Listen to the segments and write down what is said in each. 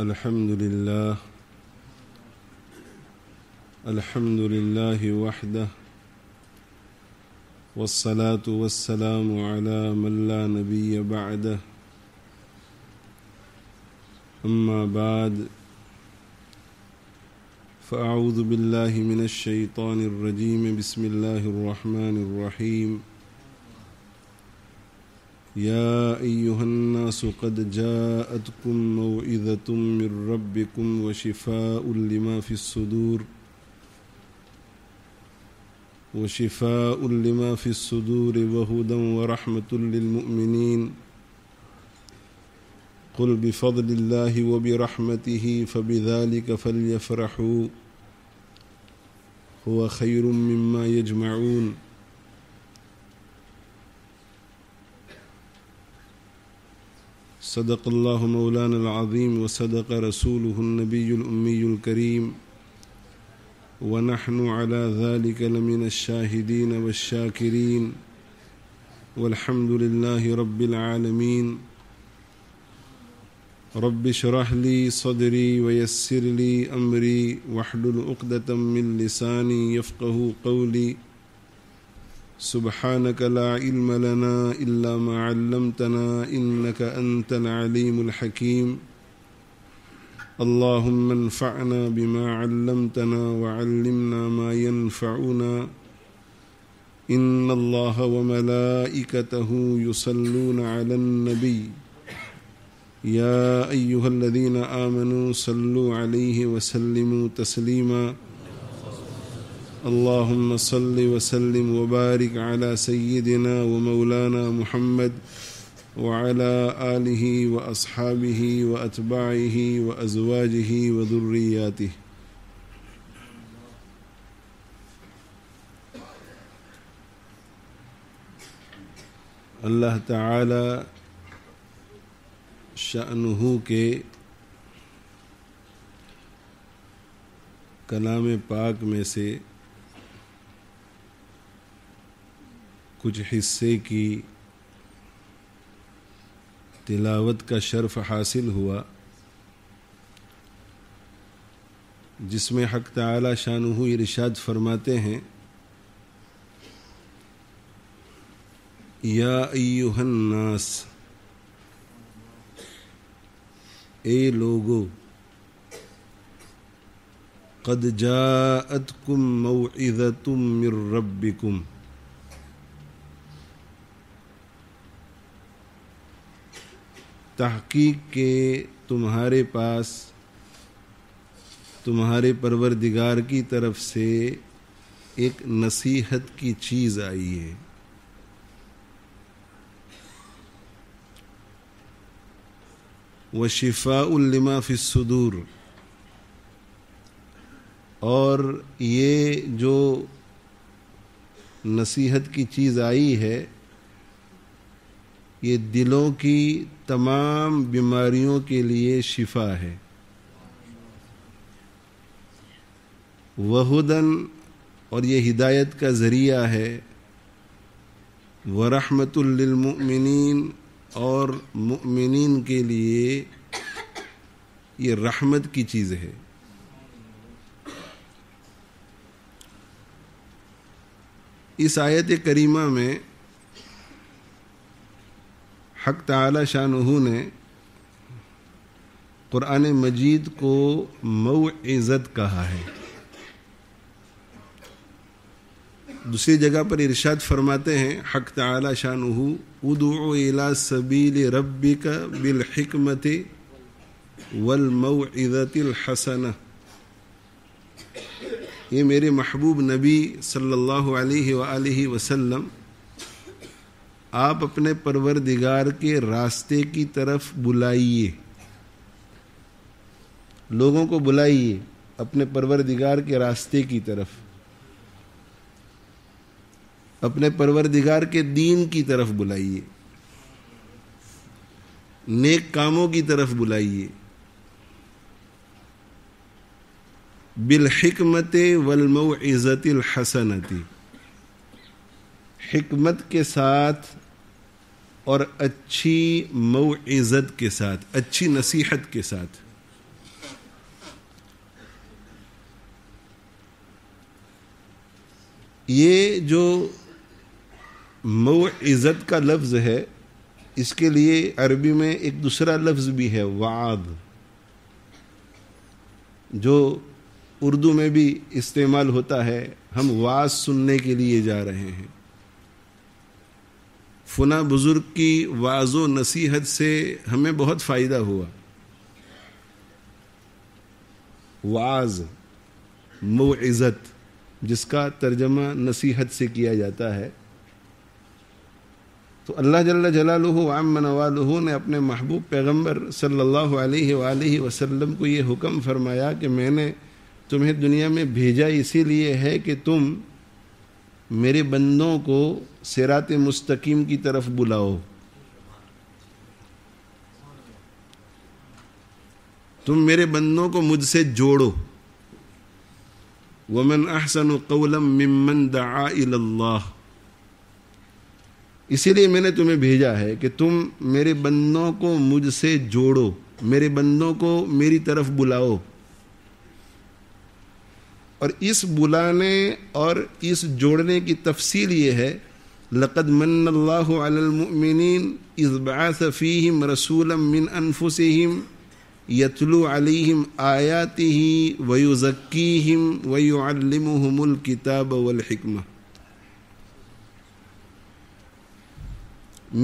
الحمد لله الحمد لله وحده والصلاة والسلام على من لا نبي بعده أما بعد فأعوذ بالله من الشيطان الرجيم بسم الله الرحمن الرحيم يا ايها الناس قد جاءتكم موعظه من ربكم وشفاء لما في الصدور وشفاء لما في الصدور وهدى ورحمه للمؤمنين قل بفضل الله وبرحمته فبذلك فليفرحوا هو خير مما يجمعون صدق الله مولانا العظيم وصدق رسوله النبي الأمي الكريم ونحن على ذلك لمن الشاهدين والشاكرين والحمد لله رب العالمين رب اشرح لي صدري ويسر لي أمري واحلل عقدة من لساني يفقه قولي سبحانك لا علم لنا إلا ما علمتنا إنك أنت العليم الحكيم اللهم انفعنا بما علمتنا وعلمنا ما ينفعنا إن الله وملائكته يصلون على النبي يا أيها الذين آمنوا صلوا عليه وسلموا تسليماً اللهم صل وسلم وبارك على سيدنا ومولانا محمد وعلى آله وأصحابه وأتباعه وأزواجه وذرياته अल्लाह ताला शाहू के कलाम पाक में से कुछ हिस्से की तिलावत का शर्फ हासिल हुआ जिसमें हक तला शाह इरशाद फरमाते हैं या अयुहन्नास ए लोगो कद मऊ इज तुम रब्बिकुम तहकीक के तुम्हारे पास तुम्हारे परवरदिगार की तरफ से एक नसीहत की चीज़ आई है व शिफा उलिमा फ़िसदूर और ये जो नसीहत की चीज़ आई है ये दिलों की तमाम बीमारियों के लिए शिफा है वहुदन और ये हिदायत का ज़रिया है वरहमतुल्लमिन और मुमिन के लिए ये रहमत की चीज़ है इस आयत करीमा में हक तला शाह ने क़ुरान मजीद को मऊ इज़त कहा है दूसरी जगह पर इरशाद फरमाते हैं हक तला शाह उदला सबील रबी का बिलहमत वलमज़तिल हसन ये मेरे महबूब नबी सल्लल्लाहु अलैहि वसल्लम आप अपने परवर दिगार के रास्ते की तरफ बुलाइए लोगों को बुलाइए अपने परवर दिगार के रास्ते की तरफ अपने परवर दिगार के दीन की तरफ बुलाइए नेक कामों की तरफ बुलाइए बिलहिकमत वलमो इज़तिल हसनती हमत के साथ और अच्छी मऊज़त के साथ अच्छी नसीहत के साथ ये जो मऊज़त का लफ्ज़ है इसके लिए अरबी में एक दूसरा लफ्ज़ भी है वाद जो उर्दू में भी इस्तेमाल होता है हम वाज सुनने के लिए जा रहे हैं फना बुज़ुर्ग की वाजो नसीहत से हमें बहुत फ़ायदा हुआ वाज मुज़त जिसका तर्जमा नसीहत से किया जाता है तो अल्लाह जल्ला जला आम मनवालहू ने अपने महबूब पैगम्बर सल्लल्लाहु अलैहि वसल्लम को ये हुक्म फरमाया कि मैंने तुम्हें दुनिया में भेजा इसीलिए है कि तुम मेरे बंदों को सिरात मुस्तकीम की तरफ बुलाओ तुम मेरे बंदों को मुझसे जोड़ो वमन अहसन कौलम मिम्मन दआ इसीलिए मैंने तुम्हें भेजा है कि तुम मेरे बंदों को मुझसे जोड़ो मेरे बंदों को मेरी तरफ बुलाओ और इस बुलाने और इस जोड़ने की तफसील ये है लक़द मनल्लामिन इसबाफ़ीम रसूलम मिन अनफुसम यतलु अलैहिम आयाति ही वयुज़क्कीम वयुअल्लिमुहुमुल किताब वल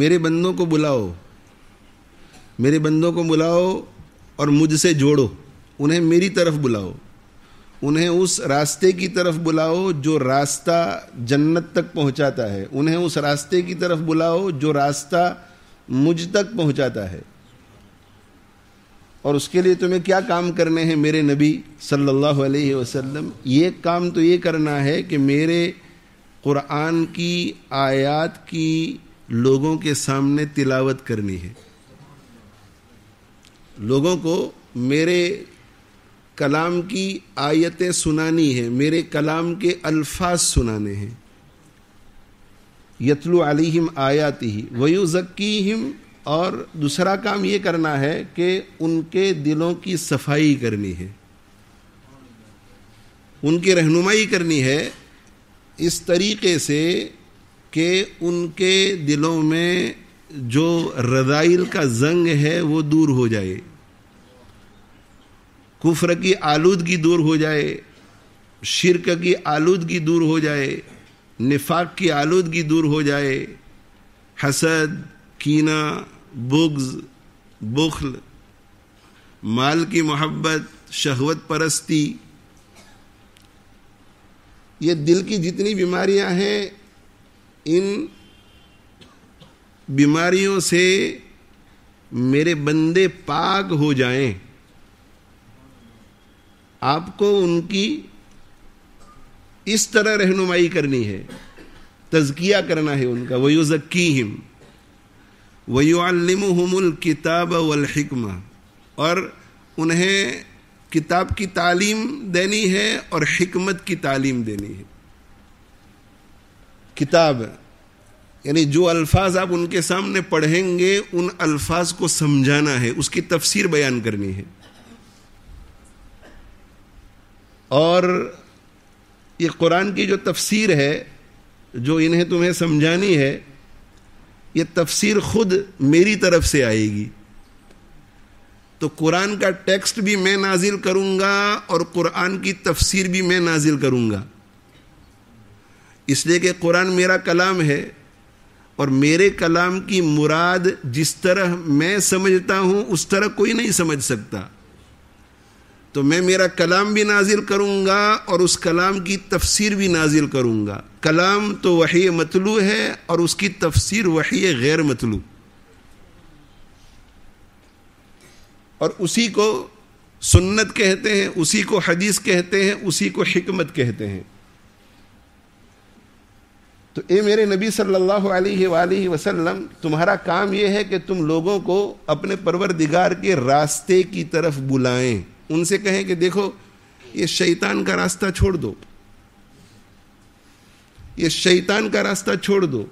मेरे बंदों को बुलाओ मेरे बंदों को बुलाओ और मुझसे जोड़ो उन्हें मेरी तरफ बुलाओ उन्हें उस रास्ते की तरफ बुलाओ जो रास्ता जन्नत तक पहुंचाता है उन्हें उस रास्ते की तरफ बुलाओ जो रास्ता मुझ तक पहुंचाता है और उसके लिए तुम्हें क्या काम करने हैं मेरे नबी सल्लल्लाहु अलैहि वसल्लम ये काम तो ये करना है कि मेरे क़ुरान की आयत की लोगों के सामने तिलावत करनी है लोगों को मेरे कलाम की आयतें सुनानी है मेरे कलाम के अल्फाज सुनाने हैं यतलु अलहिम आयाति ही वयु जक्कीम और दूसरा काम ये करना है कि उनके दिलों की सफाई करनी है उनकी रहनुमाई करनी है इस तरीके से कि उनके दिलों में जो रदाइल का जंग है वो दूर हो जाए कुफर की आलूदगी दूर हो जाए शिरक की आलूदगी दूर हो जाए निफाक की आलूदगी दूर हो जाए हसद कीना बुग्ज बुखल माल की मोहब्बत शहवत परस्ती ये दिल की जितनी बीमारियां हैं इन बीमारियों से मेरे बंदे पाक हो जाएं आपको उनकी इस तरह रहनुमाई करनी है तजकिया करना है उनका वयु जक्की हिम वयुआमल किताब वलहिकमा और उन्हें किताब की तालीम देनी है और हिकमत की तालीम देनी है किताब यानी जो अल्फाज आप उनके सामने पढ़ेंगे उन अल्फाज को समझाना है उसकी तफसीर बयान करनी है और ये कुरान की जो तफसीर है जो इन्हें तुम्हें समझानी है ये तफसीर खुद मेरी तरफ से आएगी तो कुरान का टेक्स्ट भी मैं नाजिल करूंगा और कुरान की तफसीर भी मैं नाजिल करूंगा इसलिए कि कुरान मेरा कलाम है और मेरे कलाम की मुराद जिस तरह मैं समझता हूँ उस तरह कोई नहीं समझ सकता तो मैं मेरा कलाम भी नाजिल करूँगा और उस कलाम की तफसीर भी नाजिल करूँगा कलाम तो वही मतलू है और उसकी तफसीर वही गैर मतलू और उसी को सुन्नत कहते हैं उसी को हदीस कहते हैं उसी को हिकमत कहते हैं तो ए मेरे नबी सल्लल्लाहु अलैहि वसल्लम तुम्हारा काम यह है कि तुम लोगों को अपने परवरदिगार के रास्ते की तरफ बुलाएं उनसे कहें कि देखो ये शैतान का रास्ता छोड़ दो ये शैतान का रास्ता छोड़ दो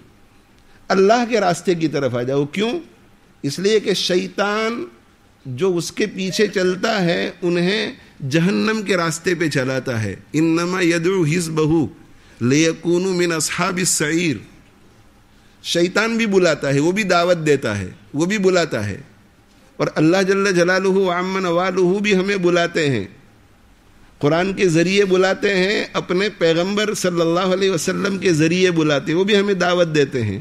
अल्लाह के रास्ते की तरफ आ जाओ क्यों इसलिए कि शैतान जो उसके पीछे चलता है उन्हें जहन्नम के रास्ते पे चलाता है इन नमा यदु हिज बहु लेकून मिन असहाब सईर शैतान भी बुलाता है वो भी दावत देता है वो भी बुलाता है और अल्लाह जल्ल जलालू आमन वालू भी हमें बुलाते हैं कुरान के ज़रिए बुलाते हैं अपने पैगंबर सल्लल्लाहु अलैहि वसल्लम के ज़रिए बुलाते हैं वो भी हमें दावत देते हैं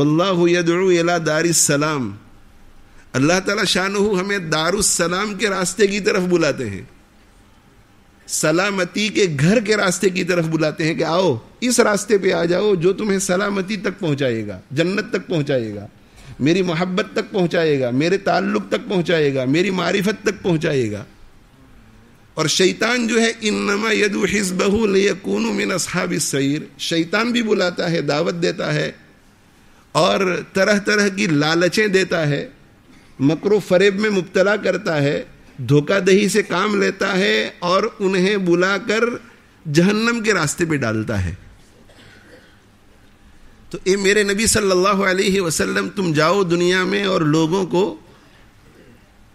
वल्ला दारसलाम अल्लाह ताला शाह हमें दारुसलाम के रास्ते की तरफ बुलाते हैं सलामती के घर के रास्ते की तरफ बुलाते हैं कि आओ इस रास्ते पे आ जाओ जो तुम्हें सलामती तक पहुंचाएगा जन्नत तक पहुंचाएगा मेरी मोहब्बत तक पहुंचाएगा मेरे ताल्लुक तक पहुंचाएगा मेरी मारिफत तक पहुंचाएगा और शैतान जो है इन नमा यदु हिजबहू मिन असहाब सैर शैतान भी बुलाता है दावत देता है और तरह तरह की लालचें देता है मकरो फरेब में मुबतला करता है धोखादही से काम लेता है और उन्हें बुलाकर जहन्नम के रास्ते पे डालता है तो ये मेरे नबी सल्लल्लाहु अलैहि वसल्लम तुम जाओ दुनिया में और लोगों को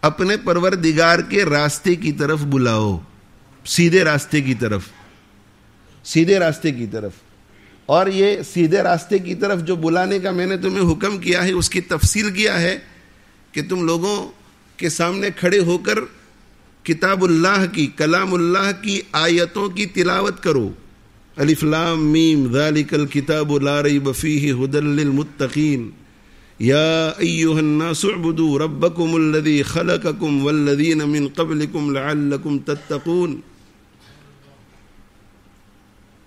अपने परवर दिगार के रास्ते की तरफ बुलाओ सीधे रास्ते की तरफ सीधे रास्ते की तरफ और ये सीधे रास्ते की तरफ जो बुलाने का मैंने तुम्हें हुक्म किया है उसकी तफसील किया है कि तुम लोगों के सामने खड़े होकर किताबुल्लाह की कलामुल्लाह की आयतों की तिलावत करो लाम मीम दालिकल किताब लारई बफ़ी हदलमतकीन या अयुन्नासबुदू रबकुमदी खलककुम वल्लदीन मिन कबलकुम लकुम तत्तकून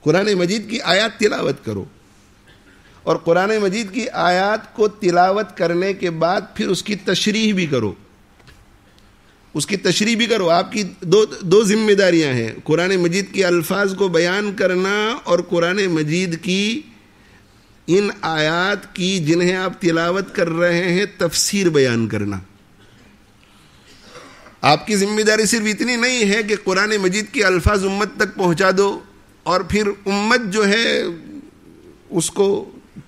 कुरान मजीद की आयात तिलावत करो और कुरान मजीद की आयात को तिलावत करने के बाद फिर उसकी तशरीह भी करो उसकी तशरी भी करो आपकी दो दो जिम्मेदारियां हैं कुरान मजीद के अल्फाज को बयान करना और कुरान मजीद की इन आयात की जिन्हें आप तिलावत कर रहे हैं तफसीर बयान करना आपकी जिम्मेदारी सिर्फ इतनी नहीं है कि कुरान मजीद के अल्फाज उम्मत तक पहुंचा दो और फिर उम्मत जो है उसको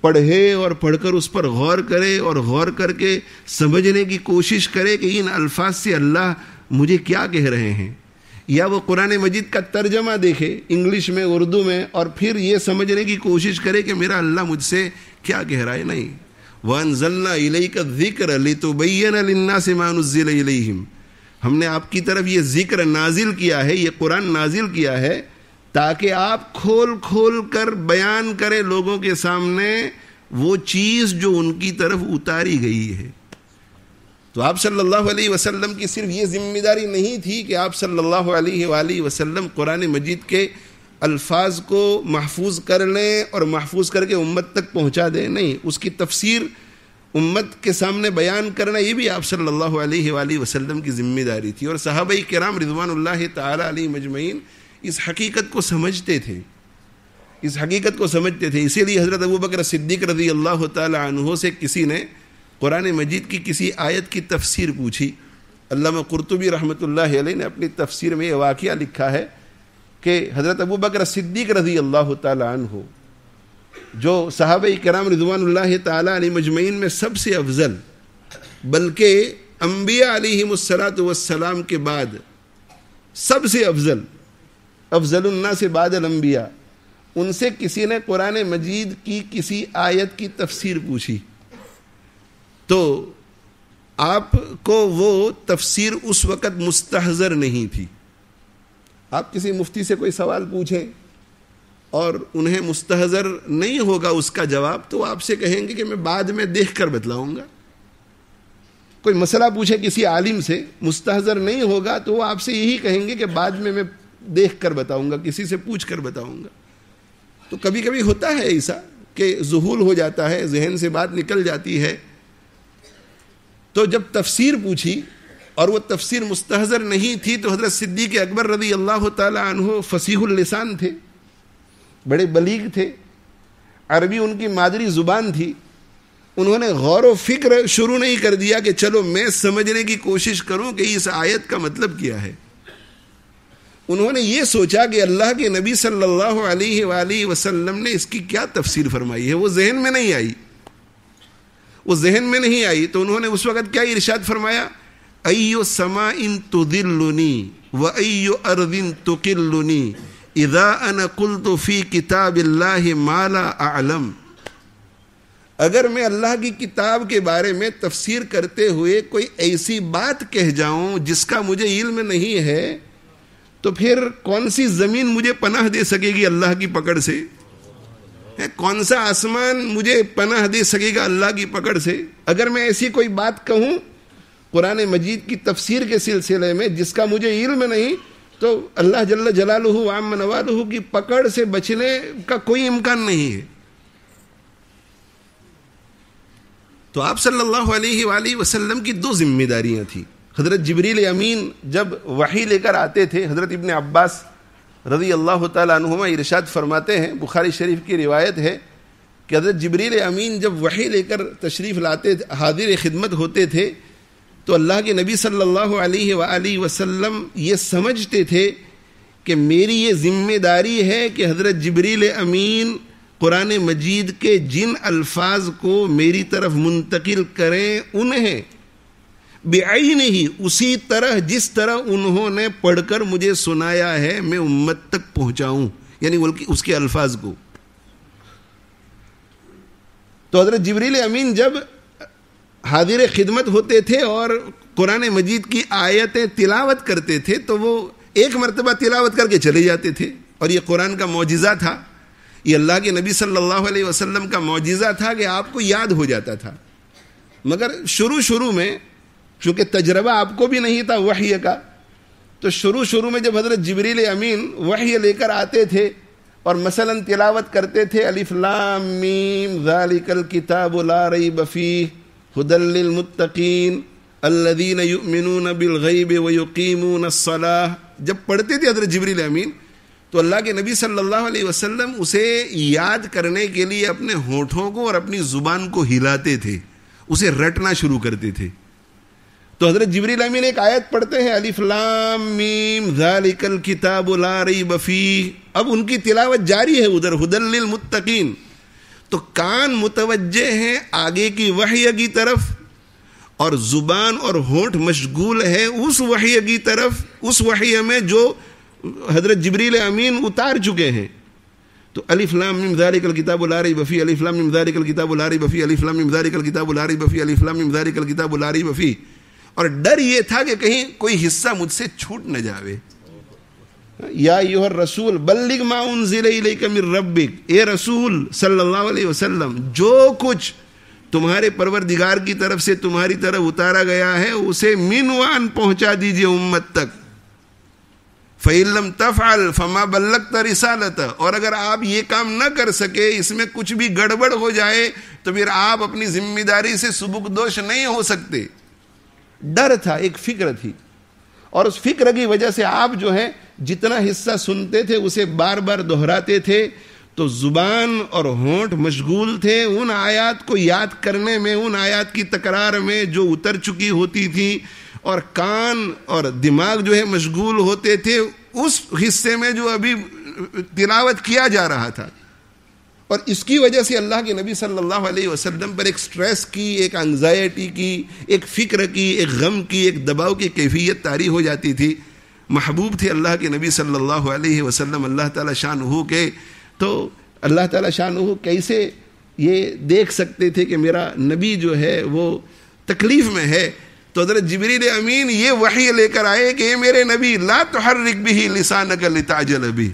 पढ़े और पढ़कर उस पर गौर करे और गौर करके समझने की कोशिश करे कि इन अल्फाज से अल्लाह मुझे क्या कह रहे हैं या वो कुरान मजीद का तर्जमा देखे इंग्लिश में उर्दू में और फिर ये समझने की कोशिश करे कि मेरा अल्लाह मुझसे क्या कह रहा है नहीं वनजल्ला का जिक्र अली तो बैन से मानुजिल हमने आपकी तरफ ये जिक्र नाजिल किया है ये कुरान नाजिल किया है ताकि आप खोल खोल कर बयान करें लोगों के सामने वो चीज़ जो उनकी तरफ उतारी गई है तो आप सल्लल्लाहु अलैहि वसल्लम की सिर्फ ये जिम्मेदारी नहीं थी कि आप सल्लल्लाहु अलैहि वसल्लम कुरान मजीद के अल्फाज को महफूज कर लें और महफूज करके उम्मत तक पहुंचा दें नहीं उसकी तफसीर उम्मत के सामने बयान करना ये भी आप सल्लल्लाहु अलैहि वसल्लम की जिम्मेदारी थी और साहब कराम रिजवान तजमैन इस हकीकत को समझते थे इस हकीकत को समझते थे इसीलिए हज़रत अबू बकर सिद्दीक रजी अल्लाह तह से किसी ने कुरान मजीद की किसी आयत की तफसीर पूछी अल्लाम कुरतुबी रहमत ने अपनी तफसीर में यह वाक़ लिखा है कि हज़रत अबू बकर सिद्दीक रजी अल्लाह तहों जो साहब कराम रिजवान तली मजमैन में सबसे अफजल बल्कि अम्बिया आलिमसलात वसलाम के बाद सबसे अफजल अफजलन्ना से बादलम्बिया उनसे किसी ने कुरान मजीद की किसी आयत की तफसीर पूछी तो आपको वो तफसीर उस वक़्त मुस्तहज़र नहीं थी आप किसी मुफ्ती से कोई सवाल पूछें और उन्हें मुस्तहज़र नहीं होगा उसका जवाब तो आपसे कहेंगे कि मैं बाद में देख कर बतलाऊँगा कोई मसला पूछे किसी आलिम से मुस्तहज़र नहीं होगा तो वो आपसे यही कहेंगे कि बाद में मैं देख कर बताऊंगा किसी से पूछ कर बताऊंगा तो कभी कभी होता है ऐसा कि जहूल हो जाता है जहन से बात निकल जाती है तो जब तफसीर पूछी और वो तफसीर मुस्तहजर नहीं थी तो हज़रत सिद्दीक अकबर रदी अल्लाह तहो फसीहुल्लिसान थे बड़े बलीग थे अरबी उनकी मादरी ज़ुबान थी उन्होंने गौर व फिक्र शुरू नहीं कर दिया कि चलो मैं समझने की कोशिश करूं कि इस आयत का मतलब क्या है उन्होंने ये सोचा कि अल्लाह के नबी सल्लल्लाहु अलैहि सल्ला वसल्लम ने इसकी क्या तफसीर फरमाई है वो जहन में नहीं आई वो जहन में नहीं आई तो उन्होंने उस वक़्त क्या इरशाद फरमाया अयो समा इन तो दिल्लुनी व अयो अरविन तो किल्लुनी इदा अन कुल तो फ़ी किताब माला आलम अगर मैं अल्लाह की किताब के बारे में तफसीर करते हुए कोई ऐसी बात कह जाऊं जिसका मुझे इल्म नहीं है तो फिर कौन सी ज़मीन मुझे पनाह दे सकेगी अल्लाह की पकड़ से है कौन सा आसमान मुझे पनाह दे सकेगा अल्लाह की पकड़ से अगर मैं ऐसी कोई बात कहूँ कुरान मजीद की तफसीर के सिलसिले में जिसका मुझे इल्म नहीं तो अल्लाह जल्ल जलालहू आम मनवालहू की पकड़ से बचने का कोई इम्कान नहीं है तो आप सल्लल्लाहु अलैहि वसल्लम की दो जिम्मेदारियां थी हज़रत जबरील अमीन जब वही लेकर आते थे हज़रत इबन अब्बास रज़ी अल्लाह तुमा इरशाद फरमाते हैं बुखारी शरीफ की रिवायत है कि हज़रत जबरील अमीन जब वही लेकर तशरीफ़ लाते हाजिर खिदमत होते थे तो अल्लाह के नबी सल्लल्लाहु अलैहि वसल्लम ये समझते थे कि मेरी ये ज़िम्मेदारी है कि हज़रत जबरील अमीन कुरान मजीद के जिन अल्फाज को मेरी तरफ मुंतकिल करें उन्हें बेआई नहीं उसी तरह जिस तरह उन्होंने पढ़कर मुझे सुनाया है मैं उम्मत तक पहुंचाऊं यानी बल्कि उसके अल्फाज को तो हजरत जबरील अमीन जब हाजिर खिदमत होते थे और कुरान मजीद की आयतें तिलावत करते थे तो वो एक मरतबा तिलावत करके चले जाते थे और ये कुरान का मुजज़ा था ये अल्लाह के नबी सल्लल्लाहु अलैहि वसल्लम का मुजिजा था कि आपको याद हो जाता था मगर शुरू शुरू में क्योंकि तजर्बा आपको भी नहीं था वही का तो शुरू शुरू में जब हज़रत जबरील अमीन वही लेकर आते थे और मसलन तिलावत करते थे अलिफ़लामीम ज़ालिकल किताब लारई बफ़ी हदलमतकीन अल्लदीन युमिन बिलगैब वयुकीमून सलाह जब पढ़ते थे हज़रत जबरील अमीन तो अल्लाह के नबी सल्लल्लाहु अलैहि वसल्लम उसे याद करने के लिए अपने होठों को और अपनी ज़ुबान को हिलाते थे उसे रटना शुरू करते थे तो हज़रत जबरील अमीन एक आयत पढ़ते हैं अलिफ्लाम मीम जालिकल किताब रही बफ़ी अब उनकी तिलावत जारी है उधर हदल मुत्तकीन तो कान मुतवजह हैं आगे की वही की तरफ और ज़ुबान और होठ मशगूल है उस वही की तरफ उस वही में जो हज़रत जबरील अमीन उतार चुके हैं तो अलीफ़लाम मदारिकल किताब लारी बफ़ी अलीफ़लाम मदारिकल किताब लारी बफ़ी अलीफ़लाम मदारिकल किताब लारी बफ़ी अलीफ़लाम मदारिकल किताब लारी बफ़ी और डर ये था कि कहीं कोई हिस्सा मुझसे छूट न जावे या यूहर रसूल बल्लिग माउन ए रसूल सल्लल्लाहु अलैहि वसल्लम जो कुछ तुम्हारे परवरदिगार की तरफ से तुम्हारी तरफ उतारा गया है उसे मिनवान पहुंचा दीजिए उम्मत तक फ़ैलम तफ़ाल फमा बल्लक रिसालत और अगर आप ये काम न कर सके इसमें कुछ भी गड़बड़ हो जाए तो फिर आप अपनी जिम्मेदारी से सुबुक दोष नहीं हो सकते डर था एक फिक्र थी और उस फिक्र की वजह से आप जो है जितना हिस्सा सुनते थे उसे बार बार दोहराते थे तो जुबान और होंठ मशगूल थे उन आयात को याद करने में उन आयात की तकरार में जो उतर चुकी होती थी और कान और दिमाग जो है मशगूल होते थे उस हिस्से में जो अभी तिलावत किया जा रहा था और इसकी वजह से अल्लाह के नबी सल्लल्लाहु अलैहि वसल्लम पर एक स्ट्रेस की एक एंजाइटी की एक फ़िक्र की एक गम की एक दबाव की कैफियत तारी हो जाती थी महबूब थे अल्लाह के नबी सल्लल्लाहु अलैहि वसल्लम अल्लाह ताला शान हो के तो अल्लाह ताला शान हो कैसे ये देख सकते थे कि मेरा नबी जो है वो तकलीफ़ में है तो हजरत जबरी अमीन ये वही लेकर आए कि ये मेरे नबी ला तो हर रिक भी लिसान अगर लिताजल अभी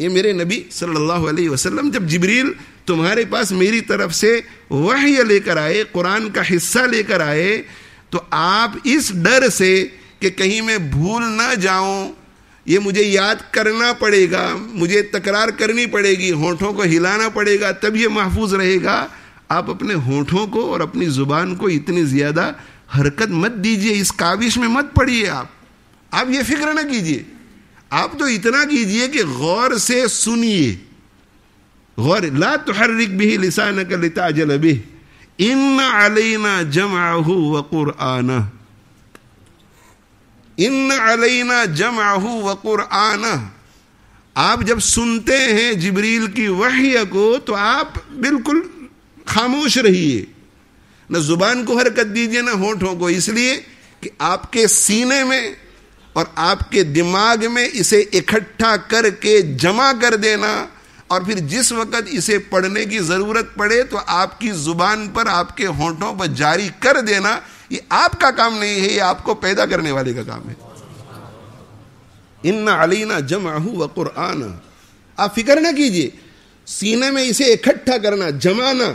ये मेरे नबी सल्लल्लाहु अलैहि वसल्लम जब जिब्रील तुम्हारे पास मेरी तरफ से वही लेकर आए कुरान का हिस्सा लेकर आए तो आप इस डर से कि कहीं मैं भूल ना जाऊं ये मुझे याद करना पड़ेगा मुझे तकरार करनी पड़ेगी होठों को हिलाना पड़ेगा तब ये महफूज रहेगा आप अपने होठों को और अपनी ज़ुबान को इतनी ज़्यादा हरकत मत दीजिए इस काविश में मत पड़िए आप आप ये फिक्र ना कीजिए आप तो इतना कीजिए कि गौर से सुनिए गौर ला तो तहरिक भी लिसा न लिता जल भी इन अलैना जमाहू व आना इन अलैना जमाहू व आना आप जब सुनते हैं जिब्रील की वहय को तो आप बिल्कुल खामोश रहिए न जुबान को हरकत दीजिए ना होठों को इसलिए कि आपके सीने में और आपके दिमाग में इसे इकट्ठा करके जमा कर देना और फिर जिस वक्त इसे पढ़ने की ज़रूरत पड़े तो आपकी ज़ुबान पर आपके होंठों पर जारी कर देना ये आपका काम नहीं है ये आपको पैदा करने वाले का काम है इन्ना अलीना जमा व कुरआना आप फिक्र ना कीजिए सीने में इसे इकट्ठा करना जमाना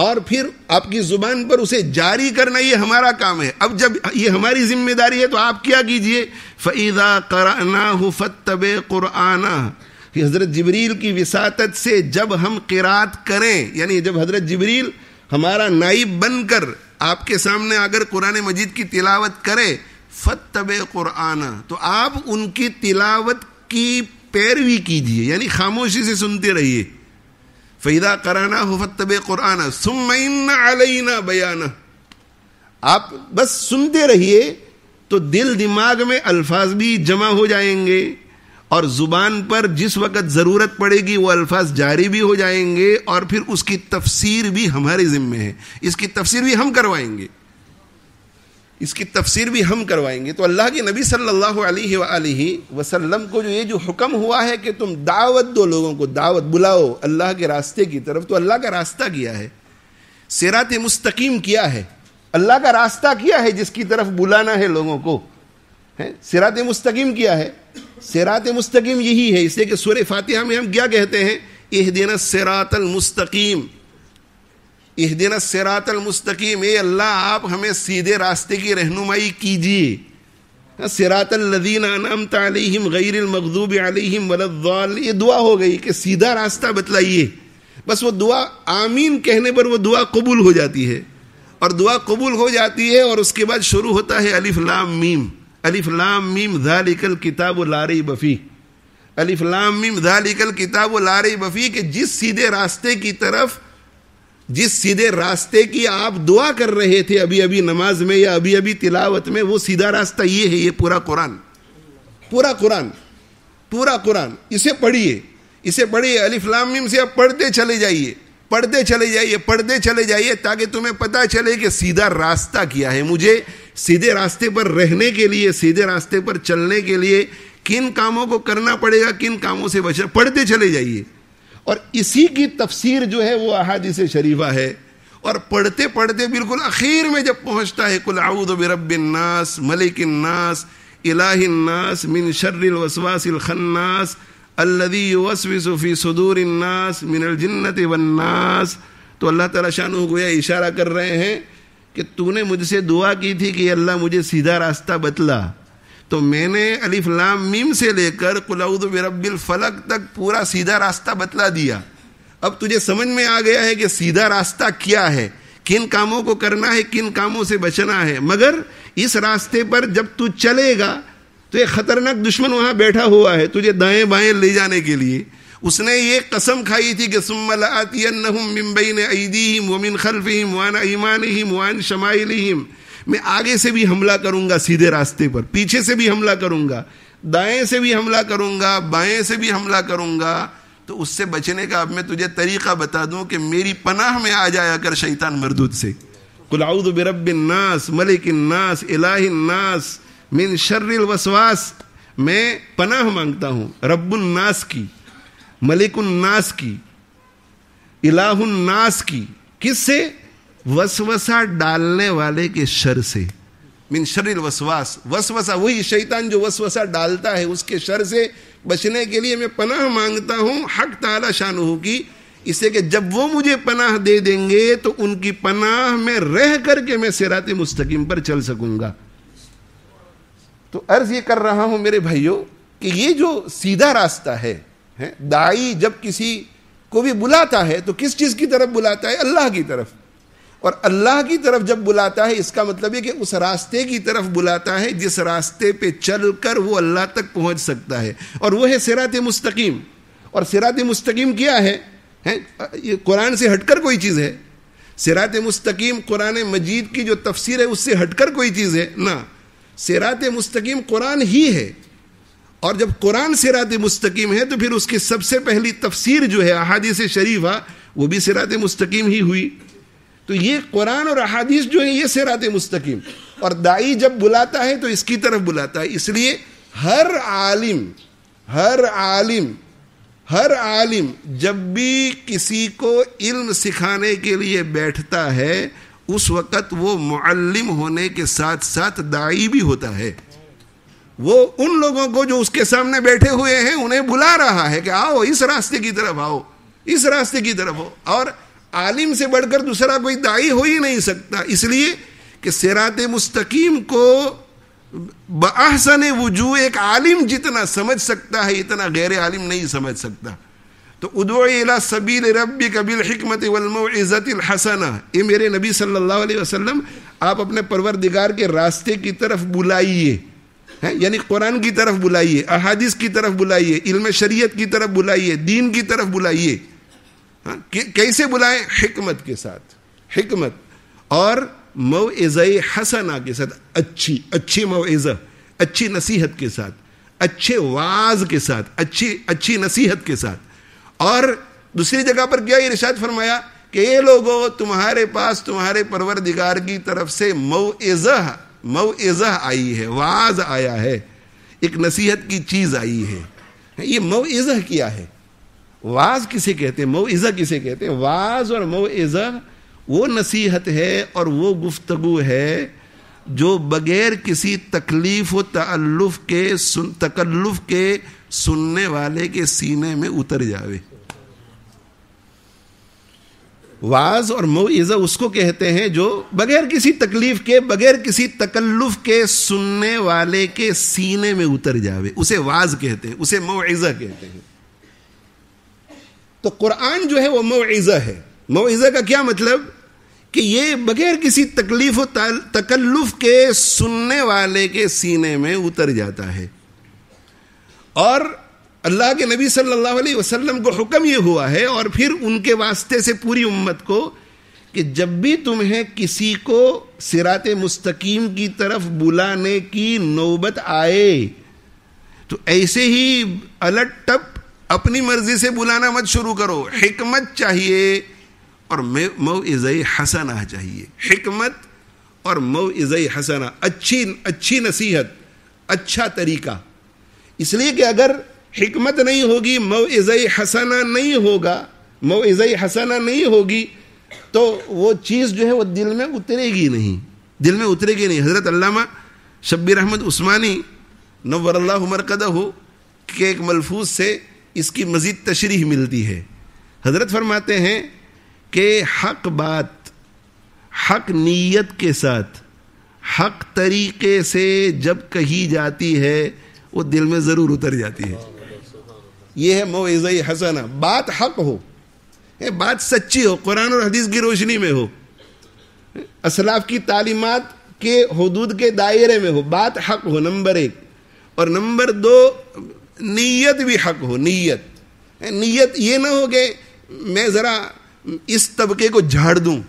और फिर आपकी जुबान पर उसे जारी करना ये हमारा काम है अब जब ये हमारी जिम्मेदारी है तो आप क्या कीजिए फ़ैदा कराना फतब कुराना कि हज़रत जबरील की विसात से जब हम किरात करें यानी जब हज़रत जबरील हमारा नाइब बनकर आपके सामने अगर कुरान मजीद की तिलावत करे फतब कुराना तो आप उनकी तिलावत की पैरवी कीजिए यानी खामोशी से सुनते रहिए फैदा कराना हो फतब कुराना सुमना अलैना बयाना आप बस सुनते रहिए तो दिल दिमाग में अल्फाज भी जमा हो जाएंगे और ज़ुबान पर जिस वक़्त ज़रूरत पड़ेगी वो अल्फाज जारी भी हो जाएंगे और फिर उसकी तफसीर भी हमारे ज़िम्मे है इसकी तफसीर भी हम करवाएंगे इसकी तफसीर भी हम करवाएंगे तो अल्लाह के नबी सल्लल्लाहु अलैहि वसल्लम वसल्लम को जो ये जो हुक्म हुआ है कि तुम दावत दो लोगों को दावत बुलाओ अल्लाह के रास्ते की तरफ तो अल्लाह का रास्ता किया है सिरात मुस्तकीम किया है अल्लाह का रास्ता किया है जिसकी तरफ बुलाना है लोगों को है सिरात मुस्तकीम किया है सिरात मुस्तकीम यही है इसलिए कि सुर फातिहा में हम क्या कहते हैं एह देना सिरातल मुस्तकीम इस दिन सरातल मुस्तकीम अल्लाह आप हमें सीधे रास्ते की रहनुमाई कीजिए हाँ, सरातल लदीन आनाम तलीम गैर मकदूब आलिम वल ये दुआ हो गई कि सीधा रास्ता बतलाइए बस वो दुआ आमीन कहने पर वो दुआ कबूल हो जाती है और दुआ कबूल हो जाती है और उसके बाद शुरू होता है अलिफ लाम मीम अलिफ लाम मीम धालिकल किताब लारी बफ़ी अलिफ लाम मीम धालिकल किताब लारी बफ़ी के जिस सीधे रास्ते की तरफ जिस सीधे रास्ते की आप दुआ कर रहे थे अभी अभी नमाज में या अभी अभी तिलावत में वो सीधा रास्ता ये है ये पूरा कुरान पूरा कुरान पूरा कुरान इसे पढ़िए इसे पढ़िए अलिफ्लामीम से आप पढ़ते चले जाइए पढ़ते चले जाइए पढ़ते चले जाइए ताकि तुम्हें पता चले कि सीधा रास्ता क्या है मुझे सीधे रास्ते पर रहने के लिए सीधे रास्ते पर चलने के लिए किन कामों को करना पड़ेगा किन कामों से बचना पढ़ते चले जाइए और इसी की तफसीर जो है वो अहादी से शरीफा है और पढ़ते पढ़ते बिल्कुल आखिर में जब पहुंचता है कुल आऊद रबन्नास मलिकन्नास इलाहिन्नास मिन शर्रवसवासिल खन्नास अल्लदी वसविसफ़ी सदूरन्नास मिनल जन्नत वन्नास तो अल्लाह ताला शाह गोया इशारा कर रहे हैं कि तूने मुझसे दुआ की थी कि अल्लाह मुझे सीधा रास्ता बतला तो मैंने अलिफ लाम मीम से लेकर कुलाउद रब्बिल फलक तक पूरा सीधा रास्ता बतला दिया अब तुझे समझ में आ गया है कि सीधा रास्ता क्या है किन कामों को करना है किन कामों से बचना है मगर इस रास्ते पर जब तू चलेगा तो एक खतरनाक दुश्मन वहां बैठा हुआ है तुझे दाएं बाएं ले जाने के लिए उसने ये कसम खाई थी कि सुमल आतियन मिम्बई ने ईदीम वमिन खलफ़ीम वान ईमान वान मैं आगे से भी हमला करूंगा सीधे रास्ते पर पीछे से भी हमला करूंगा दाएं से भी हमला करूंगा बाएं से भी हमला करूंगा तो उससे बचने का अब मैं तुझे तरीका बता दूं कि मेरी पनाह में आ जाया कर शैतान मरदूद से कुलाउद बिरब नास मलिक नास नास मिन शर्रिल वसवास मैं पनाह मांगता हूं रब्बुन्नास की मलिकुन्नास की इलाहुन्नास की किससे वसवसा डालने वाले के शर से मीन शरीर वसवास वसवसा वही शैतान जो वसवसा डालता है उसके शर से बचने के लिए मैं पनाह मांगता हूँ हक ताला शान की इससे कि जब वो मुझे पनाह दे देंगे तो उनकी पनाह में रह करके मैं सिरात मुस्तकीम पर चल सकूंगा तो अर्ज़ ये कर रहा हूँ मेरे भाइयों कि ये जो सीधा रास्ता है, है दाई जब किसी को भी बुलाता है तो किस चीज़ की तरफ बुलाता है अल्लाह की तरफ और अल्लाह की तरफ जब बुलाता है इसका मतलब है कि उस रास्ते की तरफ बुलाता है जिस रास्ते पे चल कर वो अल्लाह तक पहुंच सकता है और वो है सिरात मुस्तकीम और सिरात मुस्तकीम क्या है हैं ये कुरान से हटकर कोई चीज़ है सिरात मुस्तकीम कुरान मजीद की जो तफसीर है उससे हटकर कोई चीज़ है ना सिरात मुस्तकीम कुरान ही है और जब कुरान सिरात मुस्तकीम है तो फिर उसकी सबसे पहली तफसीर जो है अहादी शरीफा वो भी सिरात मुस्तकीम ही हुई तो ये कुरान और अहादीस जो है ये सिरात मुस्तकीम और दाई जब बुलाता है तो इसकी तरफ बुलाता है इसलिए हर आलिम हर आलिम हर आलिम जब भी किसी को इल्म सिखाने के लिए बैठता है उस वक़्त वो मुअल्लिम होने के साथ साथ दाई भी होता है वो उन लोगों को जो उसके सामने बैठे हुए हैं उन्हें बुला रहा है कि आओ इस रास्ते की तरफ आओ इस रास्ते की तरफ हो और आलिम से बढ़कर दूसरा कोई दाई हो ही नहीं सकता इसलिए कि सिरात मुस्तकीम को बहसन वजू एक आलिम जितना समझ सकता है इतना गैर आलिम नहीं समझ सकता तो उदोला सबील रबी कबील हमत हसन ये मेरे नबी सल्लल्लाहु अलैहि वसल्लम आप अपने परवरदिगार के रास्ते की तरफ बुलाइए हैं यानी कुरान की तरफ बुलाइए अहादिस की तरफ बुलाइए इल्म शरीयत की तरफ बुलाइए दीन की तरफ बुलाइए हाँ? कैसे बुलाएं हिकमत के साथ हिकमत और मवज़ हसना के साथ अच्छी अच्छी मवज़ अच्छी नसीहत के साथ अच्छे वाज के साथ अच्छी अच्छी नसीहत के साथ और दूसरी जगह पर क्या इरशाद फरमाया कि ये लोगों तुम्हारे पास तुम्हारे परवरदिगार की तरफ से मवज़ मवज़ आई है वाज आया है एक नसीहत की चीज़ आई है ये मवज़ किया है वाज किसे कहते हैं मऊ इज़ा किसे कहते हैं वाज और मऊ इज़ा वो नसीहत है और वो गुफ्तगु है जो बगैर किसी तकलीफ व तल्लुफ़ के सुन तकल्लुफ़ के सुनने वाले के सीने में उतर जावे वाज और मोइज़ा उसको कहते हैं जो बगैर किसी तकलीफ के बगैर किसी तकल्लुफ के सुनने वाले के सीने में उतर जावे उसे वाज कहते हैं उसे मऊजा कहते हैं तो कुरान जो है वो मोइजा है मोइजा का क्या मतलब कि ये बगैर किसी तकलीफ तकल्लुफ के सुनने वाले के सीने में उतर जाता है और अल्लाह के नबी सल्लल्लाहु अलैहि वसल्लम को हुक्म ये हुआ है और फिर उनके वास्ते से पूरी उम्मत को कि जब भी तुम्हें किसी को सिरात मुस्तकीम की तरफ बुलाने की नौबत आए तो ऐसे ही अलट टप अपनी मर्जी से बुलाना मत शुरू करो हिकमत चाहिए और मऊ इज़ई हसना चाहिए हिकमत और मऊ इज़ई हसना अच्छी अच्छी नसीहत अच्छा तरीका इसलिए कि अगर हिकमत नहीं होगी मऊ इज़ई हसना नहीं होगा मऊ इज़ई हसना नहीं होगी तो वो चीज़ जो है वो दिल में उतरेगी नहीं दिल में उतरेगी नहीं हज़रत अल्लामा शब्बीर अहमद उस्मानी नवर मरकदा हो के एक मलफूज से इसकी मज़ीद तशरी मिलती है हज़रत फरमाते हैं कि हक बात हक नीयत के साथ हक तरीके से जब कही जाती है वो दिल में ज़रूर उतर जाती है ये है मोज़ हसना बात हक हो ये बात सच्ची हो कुरान और हदीस की रोशनी में हो असलाफ की तालीमत के हदूद के दायरे में हो बात हक हो नंबर एक और नंबर दो नीयत भी हक हो नीयत नीयत ये ना हो कि मैं ज़रा इस तबके को झाड़ दूँ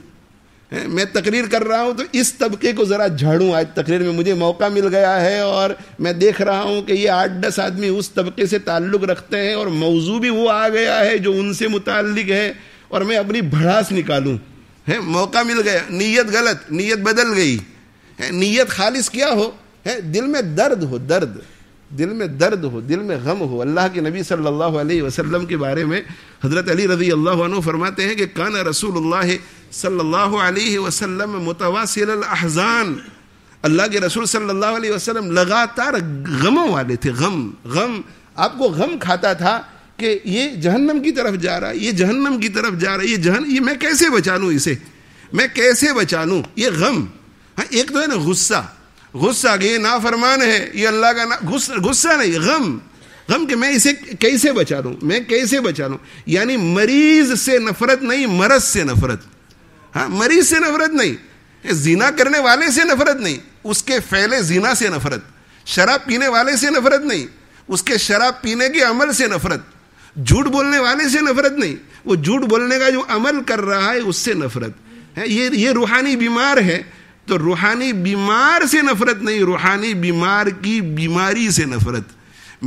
मैं तकरीर कर रहा हूँ तो इस तबके को ज़रा झाड़ूँ आज तकरीर में मुझे मौका मिल गया है और मैं देख रहा हूँ कि ये आठ दस आदमी उस तबके से ताल्लुक़ रखते हैं और मौजू भी वो आ गया है जो उनसे मुतलक है और मैं अपनी भड़ास निकालूँ है मौका मिल गया नीयत गलत नीयत बदल गई है नीयत खालिश क्या हो है दिल में दर्द हो दर्द दिल में दर्द हो दिल में गम हो अल्लाह के नबी सल्लल्लाहु अलैहि वसल्लम के बारे में हज़रत अली रजी अल्लाह फरमाते हैं कि कान रसूल सल्लल्लाहु अलैहि वसल्लम मुतवासिल अहज़ान अल्लाह के रसूल सल्लल्लाहु अलैहि वसल्लम लगातार गमों वाले थे गम गम आपको गम खाता था कि ये जहन्नम की तरफ जा रहा है ये जहन्नम की तरफ जा रहा है ये जहन ये मैं कैसे बचा लूँ इसे मैं कैसे बचा लूँ ये गम हाँ एक तो है ना गुस्सा गुस्सा ये नाफरमान है ये अल्लाह का ना गुस्सा नहीं गम गम कि मैं इसे कैसे बचा लूँ मैं कैसे बचा लूँ यानी मरीज से नफरत नहीं मरज से नफरत हाँ मरीज से नफरत नहीं जीना करने वाले से नफरत नहीं उसके फैले जीना से नफरत शराब पीने वाले से नफरत नहीं उसके शराब पीने के अमल से नफरत झूठ बोलने वाले से नफरत नहीं वो झूठ बोलने का जो अमल कर रहा है उससे नफरत है ये ये रूहानी बीमार है तो रूहानी बीमार से नफरत नहीं रूहानी बीमार की बीमारी से नफरत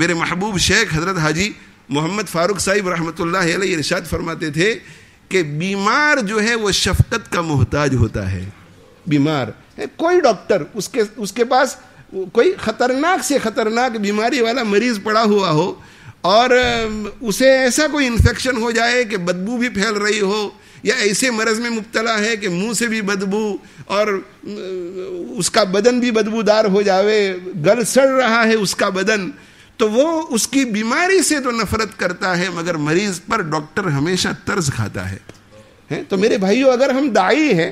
मेरे महबूब शेख हजरत हाजी मोहम्मद फ़ारूक साहिब रहमत इरशाद फरमाते थे कि बीमार जो है वो शफकत का मोहताज होता है बीमार है कोई डॉक्टर उसके उसके पास कोई ख़तरनाक से ख़तरनाक बीमारी वाला मरीज़ पड़ा हुआ हो और उसे ऐसा कोई इन्फेक्शन हो जाए कि बदबू भी फैल रही हो या ऐसे मरज में मुबतला है कि मुंह से भी बदबू और उसका बदन भी बदबूदार हो जावे गल सड़ रहा है उसका बदन तो वो उसकी बीमारी से तो नफरत करता है मगर मरीज पर डॉक्टर हमेशा तर्ज खाता है हैं तो मेरे भाइयों अगर हम दाई हैं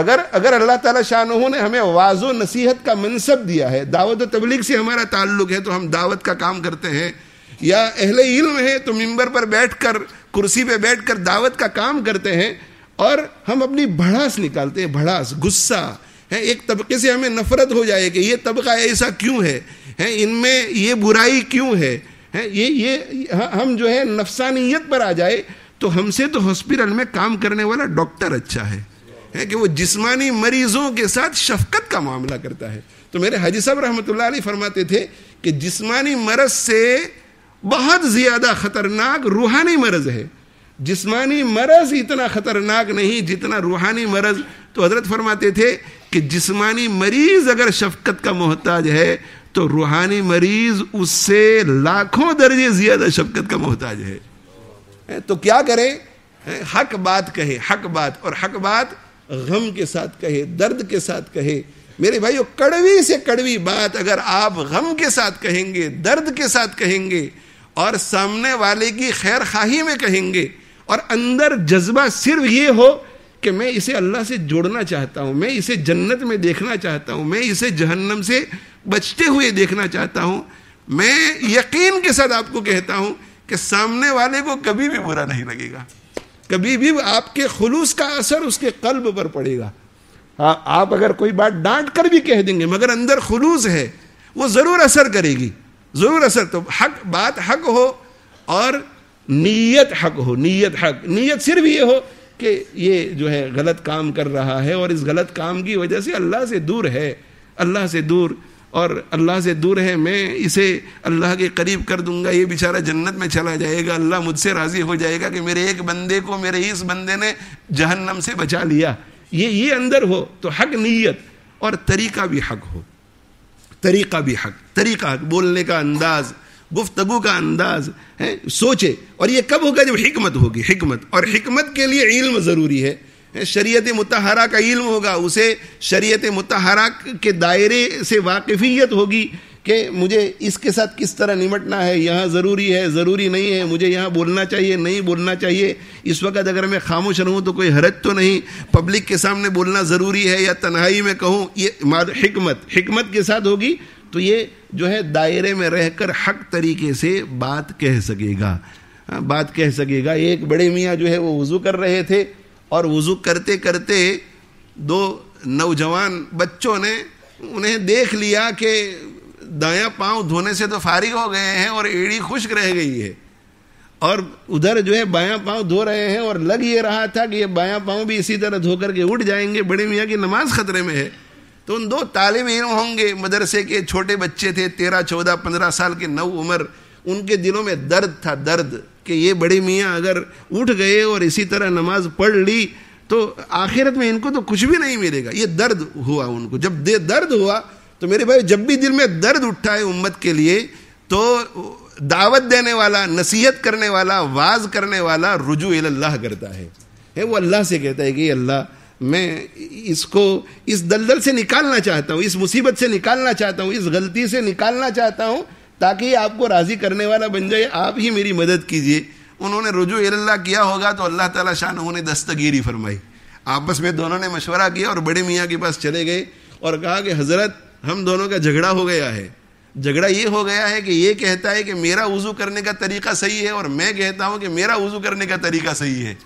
अगर अगर अल्लाह ताला शाह ने हमें वाजो नसीहत का मनसब दिया है दावत तबलीग से हमारा ताल्लुक है तो हम दावत का काम करते हैं या अहले इल्म है तो मिंबर पर बैठ कर कुर्सी पे बैठकर दावत का काम करते हैं और हम अपनी भड़ास निकालते हैं भड़ास गुस्सा है एक तबके से हमें नफरत हो जाए कि ये तबका ऐसा क्यों है हैं इनमें ये बुराई क्यों है हैं ये ये हम जो है नफसानियत पर आ जाए तो हमसे तो हॉस्पिटल में काम करने वाला डॉक्टर अच्छा है है कि वो जिस्मानी मरीजों के साथ शफकत का मामला करता है तो मेरे हाजी साहब रहमत फरमाते थे कि जिस्मानी मरज से बहुत ज़्यादा ख़तरनाक रूहानी मर्ज है जिस्मानी मरज इतना ख़तरनाक नहीं जितना रूहानी मरज तो हजरत फरमाते थे कि जिस्मानी मरीज अगर शफकत का मोहताज है तो रूहानी मरीज उससे लाखों दर्जे ज़्यादा शफकत का मोहताज है तो क्या करें हक बात कहे हक बात और हक बात गम के साथ कहे दर्द के साथ कहे मेरे भाइयों कड़वी से कड़वी बात अगर आप गम के साथ कहेंगे दर्द के साथ कहेंगे और सामने वाले की खैर खाही में कहेंगे और अंदर जज्बा सिर्फ ये हो कि मैं इसे अल्लाह से जोड़ना चाहता हूँ मैं इसे जन्नत में देखना चाहता हूँ मैं इसे जहन्नम से बचते हुए देखना चाहता हूँ मैं यकीन के साथ आपको कहता हूँ कि सामने वाले को कभी भी बुरा नहीं लगेगा कभी भी आपके खुलूस का असर उसके कल्ब पर पड़ेगा आ, आप अगर कोई बात डांट कर भी कह देंगे मगर अंदर खुलूस है वो ज़रूर असर करेगी ज़रूर असर तो हक बात हक हो और नीयत हक हो नीयत हक नीयत सिर्फ ये हो कि ये जो है गलत काम कर रहा है और इस गलत काम की वजह से अल्लाह से दूर है अल्लाह से दूर और अल्लाह से दूर है मैं इसे अल्लाह के करीब कर दूंगा ये बेचारा जन्नत में चला जाएगा अल्लाह मुझसे राज़ी हो जाएगा कि मेरे एक बंदे को मेरे इस बंदे ने जहन्नम से बचा लिया ये ये अंदर हो तो हक नीयत और तरीका भी हक हो तरीका भी हक तरीका हक बोलने का अंदाज गुफ्तगु का अंदाज है सोचे और ये कब होगा जब हिकमत होगी हिकमत और हिकमत के लिए इल्म ज़रूरी है शरीयत मतहरा का इल्म होगा उसे शरीयत मतहरा के दायरे से वाकफियत होगी कि मुझे इसके साथ किस तरह निमटना है यहाँ ज़रूरी है ज़रूरी नहीं है मुझे यहाँ बोलना चाहिए नहीं बोलना चाहिए इस वक्त अगर मैं खामोश रहूँ तो कोई हरज तो नहीं पब्लिक के सामने बोलना ज़रूरी है या तन्हाई में कहूँ ये हमत हमत के साथ होगी तो ये जो है दायरे में रहकर हक तरीके से बात कह सकेगा हाँ, बात कह सकेगा एक बड़े मियाँ जो है वो वज़ू कर रहे थे और वज़ू करते करते दो नौजवान बच्चों ने उन्हें देख लिया कि दाया पांव धोने से तो फारिग हो गए हैं और एड़ी खुश्क रह गई है और उधर जो है बायां पांव धो रहे हैं और लग ये रहा था कि ये बायां पांव भी इसी तरह धोकर के उठ जाएंगे बड़े मियाँ की नमाज खतरे में है तो उन दो तालिब इन होंगे मदरसे के छोटे बच्चे थे तेरह चौदह पंद्रह साल के नव उम्र उनके दिलों में दर्द था दर्द कि ये बड़े मियाँ अगर उठ गए और इसी तरह नमाज पढ़ ली तो आखिरत में इनको तो कुछ भी नहीं मिलेगा ये दर्द हुआ उनको जब दे दर्द हुआ तो मेरे भाई जब भी दिल में दर्द उठा है उम्मत के लिए तो दावत देने वाला नसीहत करने वाला वाज करने वाला रुजू अल्लाह करता है है वो अल्लाह से कहता है कि अल्लाह मैं इसको इस दलदल से निकालना चाहता हूँ इस मुसीबत से निकालना चाहता हूँ इस गलती से निकालना चाहता हूँ ताकि आपको राज़ी करने वाला बन जाए आप ही मेरी मदद कीजिए उन्होंने रुजू अल्लाह किया होगा तो अल्लाह ताला शाह ने दस्तगीरी फरमाई आपस में दोनों ने मशवरा किया और बड़े मियाँ के पास चले गए और कहा कि हज़रत हम दोनों का झगड़ा हो गया है झगड़ा ये हो गया है कि ये कहता है कि मेरा वज़ू करने का तरीका सही है और मैं कहता हूँ कि मेरा वज़ू करने का तरीका सही है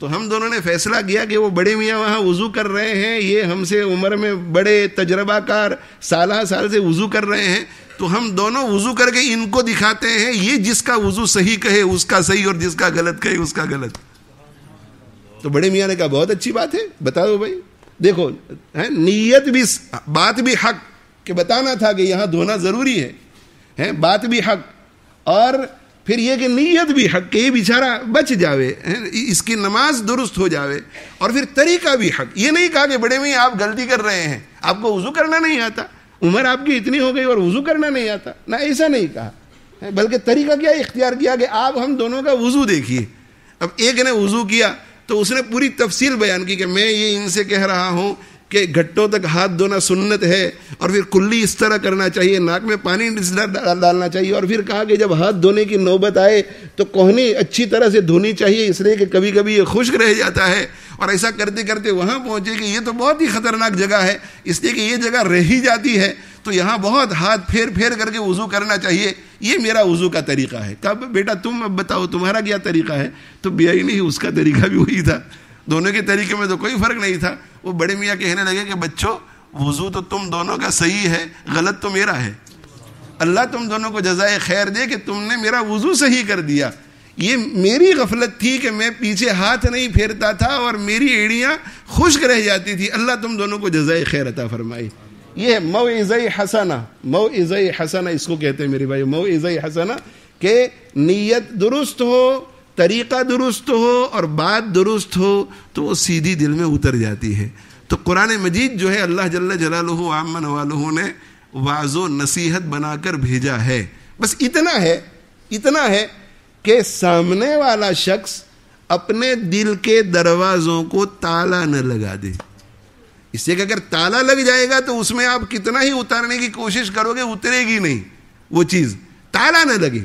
तो हम दोनों ने फैसला किया कि वो बड़े मियाँ वहाँ वज़ू कर रहे हैं ये हमसे उम्र में बड़े तजर्बाकार साल साल से वज़ू कर रहे हैं तो हम दोनों वज़ू करके इनको दिखाते हैं ये जिसका वज़ू सही कहे उसका सही और जिसका गलत कहे उसका गलत तो बड़े मियाँ ने कहा बहुत अच्छी बात है बता दो भाई देखो है नीयत भी बात भी हक कि बताना था कि यहाँ धोना ज़रूरी है हैं बात भी हक और फिर यह कि नीयत भी हक के ये बेचारा बच जावे हैं इसकी नमाज दुरुस्त हो जावे और फिर तरीका भी हक ये नहीं कहा कि बड़े में आप गलती कर रहे हैं आपको वज़ू करना नहीं आता उम्र आपकी इतनी हो गई और वज़ू करना नहीं आता ना ऐसा नहीं कहा बल्कि तरीका क्या इख्तियार किया कि आप हम दोनों का वज़ू देखिए अब एक ने वज़ू किया तो उसने पूरी तफसील बयान की कि मैं ये इनसे कह रहा हूँ कि घट्टों तक हाथ धोना सुन्नत है और फिर कुल्ली इस तरह करना चाहिए नाक में पानी डालना चाहिए और फिर कहा कि जब हाथ धोने की नौबत आए तो कोहनी अच्छी तरह से धोनी चाहिए इसलिए कि कभी कभी ये खुश्क रह जाता है और ऐसा करते करते वहाँ पहुँचे कि ये तो बहुत ही ख़तरनाक जगह है इसलिए कि ये जगह रह ही जाती है तो यहाँ बहुत हाथ फेर फेर करके वज़ू करना चाहिए ये मेरा वज़ू का तरीका है कब बेटा तुम अब बताओ तुम्हारा क्या तरीका है तो बेआई नहीं उसका तरीका भी वही था दोनों के तरीके में तो कोई फ़र्क नहीं था वो बड़े मियाँ कहने लगे कि बच्चों वज़ू तो तुम दोनों का सही है गलत तो मेरा है अल्लाह तुम दोनों को जजाय खैर दे कि तुमने मेरा वज़ू सही कर दिया ये मेरी गफलत थी कि मैं पीछे हाथ नहीं फेरता था और मेरी एड़ियाँ खुश्क रह जाती थी अल्लाह तुम दोनों को जजाय खैर अता फरमाई ये है मऊ इज़ई हसना मऊ इज़ई हसना इसको कहते हैं मेरे भाई मऊ इज़ई हसना के नीयत दुरुस्त हो तरीक़ा दुरुस्त हो और बात दुरुस्त हो तो वो सीधी दिल में उतर जाती है तो कुरान मजीद जो है अल्लाह जल्ला जलालहु आमन वालहू ने वाजो नसीहत बनाकर भेजा है बस इतना है इतना है कि सामने वाला शख्स अपने दिल के दरवाज़ों को ताला न लगा दे इससे कि अगर ताला लग जाएगा तो उसमें आप कितना ही उतारने की कोशिश करोगे उतरेगी नहीं वो चीज़ ताला न लगे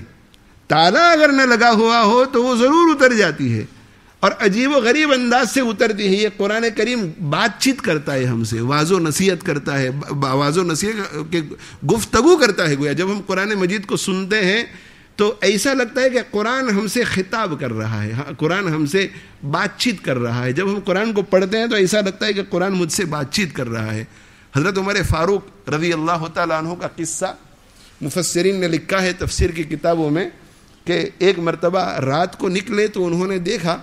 ताला अगर न लगा हुआ हो तो वो ज़रूर उतर जाती है और अजीब व गरीब अंदाज से उतरती है ये कुरान करीम बातचीत करता है हमसे वाजो नसीहत करता है वाजो नसीहत के गुफ्तगु करता है गोया जब हम कुरान मजीद को सुनते हैं तो ऐसा लगता है कि कुरान हमसे खिताब कर रहा है हाँ कुरान हमसे बातचीत कर रहा है जब हम कुरान को पढ़ते हैं तो ऐसा लगता है कि कुरान मुझसे बातचीत कर रहा है हज़रत उमर फ़ारूक रज़ी अल्लाह तु का किस्सा मुफसरीन ने लिखा है तफसीर की किताबों में कि एक मर्तबा रात को निकले तो उन्होंने देखा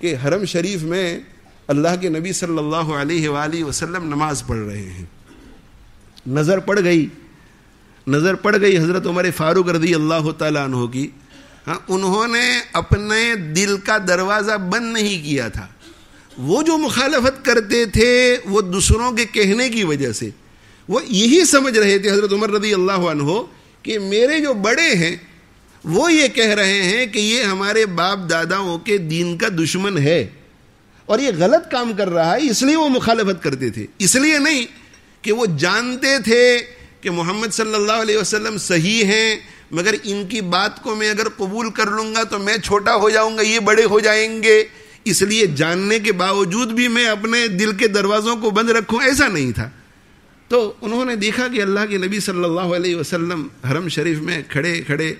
कि हरम शरीफ में अल्लाह के नबी सल्लल्लाहु अलैहि वसल्लम नमाज पढ़ रहे हैं नज़र पड़ गई नज़र पड़ गई हज़रत उमर फ़ारूक रदी अल्लाह तु की हाँ उन्होंने अपने दिल का दरवाज़ा बंद नहीं किया था वो जो मुखालफत करते थे वो दूसरों के कहने की वजह से वो यही समझ रहे थे हज़रत उमर रदी अल्लाह कि मेरे जो बड़े हैं वो ये कह रहे हैं कि ये हमारे बाप दादाओं के दीन का दुश्मन है और ये गलत काम कर रहा है इसलिए वो मुखालफत करते थे इसलिए नहीं कि वो जानते थे कि मोहम्मद सल्लल्लाहु अलैहि वसल्लम सही हैं मगर इनकी बात को मैं अगर कबूल कर लूँगा तो मैं छोटा हो जाऊँगा ये बड़े हो जाएंगे इसलिए जानने के बावजूद भी मैं अपने दिल के दरवाज़ों को बंद रखूँ ऐसा नहीं था तो उन्होंने देखा कि अल्लाह के नबी सल्लल्लाहु अलैहि वसल्लम हरम शरीफ में खड़े खड़े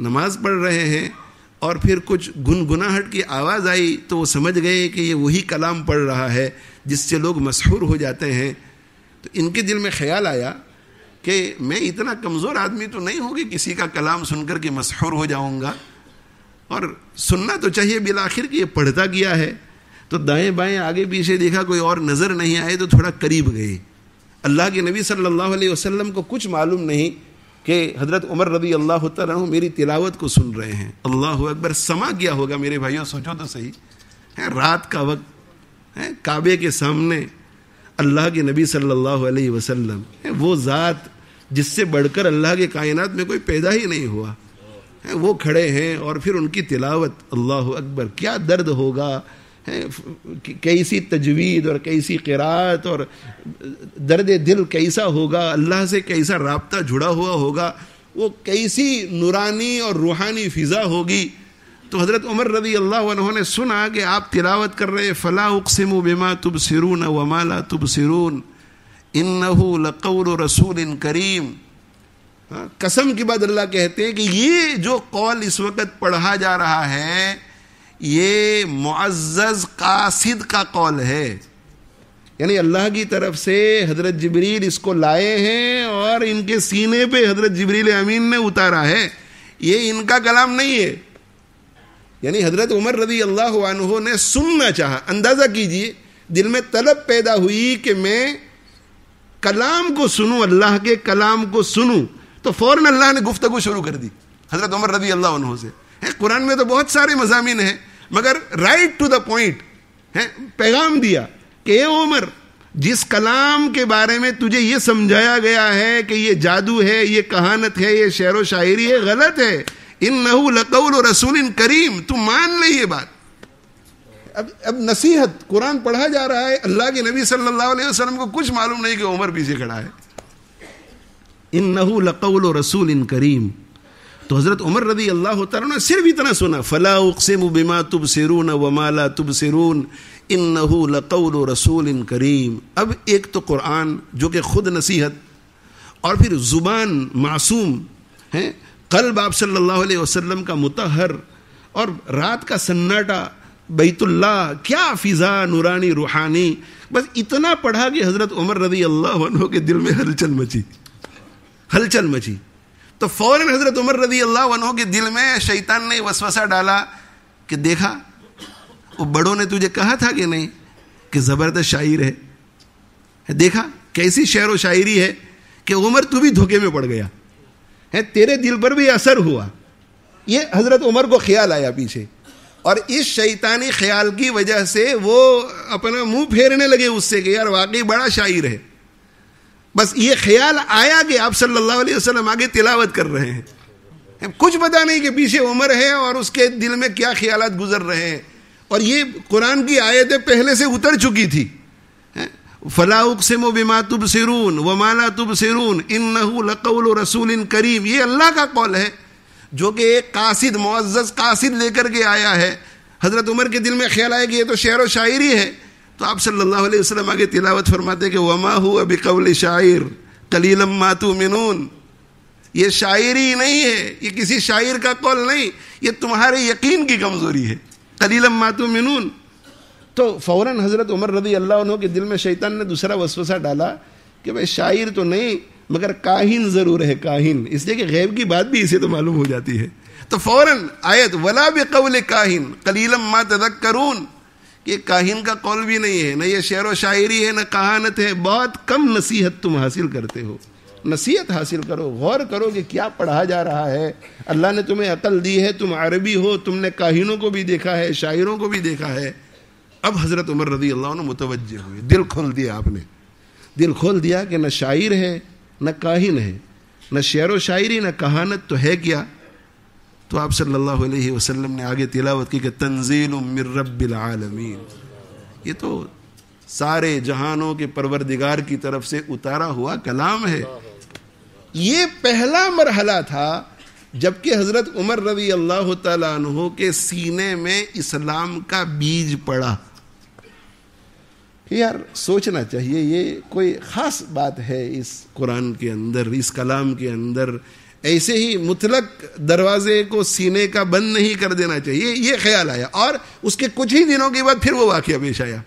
नमाज पढ़ रहे हैं और फिर कुछ गुनगुनाहट की आवाज़ आई तो वो समझ गए कि ये वही कलाम पढ़ रहा है जिससे लोग मशहूर हो जाते हैं तो इनके दिल में ख्याल आया कि मैं इतना कमज़ोर आदमी तो नहीं हूँ कि किसी का कलाम सुन के मशहूर हो जाऊँगा और सुनना तो चाहिए आखिर कि ये पढ़ता गया है तो दाएं बाएं आगे पीछे देखा कोई और नज़र नहीं आए तो थोड़ा करीब गई अल्लाह के नबी सल्लल्लाहु अलैहि वसल्लम को कुछ मालूम नहीं कि हज़रत उमर रबी अल्लाह तु मेरी तिलावत को सुन रहे हैं अल्लाह अकबर समा गया होगा मेरे भाइयों सोचो तो सही है रात का वक्त है काबे के सामने अल्लाह के नबी सल्लल्लाहु अलैहि वसल्लम है वो ज़ात जिससे बढ़कर अल्लाह के कायनात में कोई पैदा ही नहीं हुआ है वो खड़े हैं और फिर उनकी तिलावत अल्लाह अकबर क्या दर्द होगा कैसी तजवीद और कैसी किरात और दर्द दिल कैसा होगा अल्लाह से कैसा रबता जुड़ा हुआ होगा वो कैसी नुरानी और रूहानी फ़िज़ा होगी तो हज़रत उमर रदी अल्लाह उन्होंने सुना कि आप तिलावत कर रहे फ़ला उकसम बिमा तुब सिरून वमाला तुब सिरून इन लकौल रसूल इन करीम हाँ, कसम के बाद अल्लाह कहते हैं कि ये जो कौल इस वक्त पढ़ा जा रहा है ये मुआज़ कासिद का कौल है यानी अल्लाह की तरफ से हज़रत जबरील इसको लाए हैं और इनके सीने पे हज़रत जबरील अमीन ने उतारा है ये इनका कलाम नहीं है यानी हज़रत उमर रजी अल्लाह ने सुनना चाहा अंदाज़ा कीजिए दिल में तलब पैदा हुई कि मैं कलाम को सुनू अल्लाह के कलाम को सुनू तो फ़ौर अल्लाह ने गुफ्तु शुरू कर दी हज़रत उमर रजी अल्लाह से कुरान में तो बहुत सारे मजामिन हैं मगर राइट टू द पॉइंट है पैगाम दिया कि ए उमर जिस कलाम के बारे में तुझे ये समझाया गया है कि ये जादू है ये कहानत है ये शेर व शायरी है गलत है इन नहू लकौल रसूल इन करीम तू मान ले ये बात अब अब नसीहत कुरान पढ़ा जा रहा है अल्लाह के नबी सल्लल्लाहु अलैहि वसल्लम को कुछ मालूम नहीं कि उमर पीछे खड़ा है इन नहू लकौल रसूल इन करीम तो हज़रत उमर रदी अल्लाह ना सिर्फ इतना सुना फ़ला उकसिम बिमा तुब सिरून वमाला तुब सिरून इन लकौल रसूल इन करीम अब एक तो कुरान जो कि खुद नसीहत और फिर ज़ुबान मासूम है कल बाब सल्लल्लाहु अलैहि वसल्लम का मुतहर और रात का सन्नाटा बैतुल्ला क्या फिज़ा नूरानी रूहानी बस इतना पढ़ा कि हज़रत उमर रदी अल्लाह के दिल में हलचल मची हलचल मची तो फौरन हजरत उमर रदी अल्लाह वनो के दिल में शैतान ने वसवसा डाला कि देखा वो बड़ों ने तुझे कहा था कि नहीं कि ज़बरदस्त शायर है देखा कैसी शेर व शायरी है कि उमर तू भी धोखे में पड़ गया है तेरे दिल पर भी असर हुआ ये हज़रत उमर को ख्याल आया पीछे और इस शैतानी ख्याल की वजह से वो अपना मुंह फेरने लगे उससे कि यार वाकई बड़ा शायर है बस ये ख्याल आया कि आप सल्लल्लाहु अलैहि वसल्लम आगे तिलावत कर रहे हैं कुछ पता नहीं कि पीछे उम्र है और उसके दिल में क्या ख्याल गुजर रहे हैं और ये कुरान की आयतें पहले से उतर चुकी थी फलाउक से बिमा तुब सिरून माला तुब सिरून इन नकौल रसूल इन करीम ये अल्लाह का कौल है जो कि एक कासिद मुआज़ कासिद लेकर के आया है हज़रत उमर के दिल में ख्याल आया कि ये तो शेर व शायरी है तो आप सल्लल्लाहु अलैहि वसल्लम आगे तिलावत फरमाते कि वमा हु अभी कवल शायर कलीलम मातू मिनून ये शायरी नहीं है ये किसी शायर का कौल नहीं ये तुम्हारे यकीन की कमज़ोरी है कलीलम मातू मिनून तो फ़ौर हज़रत उमर रदी अल्लाह के दिल में शैतान ने दूसरा वसवसा डाला कि भाई शायर तो नहीं मगर काहिन ज़रूर है काहिन इसलिए कि गैब की बात भी इसे तो मालूम हो जाती है तो फौरन आयत वला बे काहिन कलीलम मा तदक करून कि काहिन का कौल भी नहीं है न ये शेर व शायरी है न कहानत है बहुत कम नसीहत तुम हासिल करते हो नसीहत हासिल करो गौर करो कि क्या पढ़ा जा रहा है अल्लाह ने तुम्हें अकल दी है तुम अरबी हो तुमने काहिनों को भी देखा है शायरों को भी देखा है अब हज़रत उमर रजी अल्लाह ने मुतवजह हुए दिल खोल दिया आपने दिल खोल दिया कि न शायर है न काहिन है न शेर व शायरी न कहानत तो है क्या तो आप सल्लल्लाहु अलैहि वसल्लम ने आगे तिलावत की कि तंजील मिर्रबिल आलमीन ये तो सारे जहानों के परवरदिगार की तरफ से उतारा हुआ कलाम है ये पहला मरहला था जबकि हज़रत उमर रवी अल्लाह तहों के सीने में इस्लाम का बीज पड़ा यार सोचना चाहिए ये कोई ख़ास बात है इस कुरान के अंदर इस कलाम के अंदर ऐसे ही मुतलक दरवाजे को सीने का बंद नहीं कर देना चाहिए ये ख्याल आया और उसके कुछ ही दिनों के बाद फिर वो वाक्य पेश आया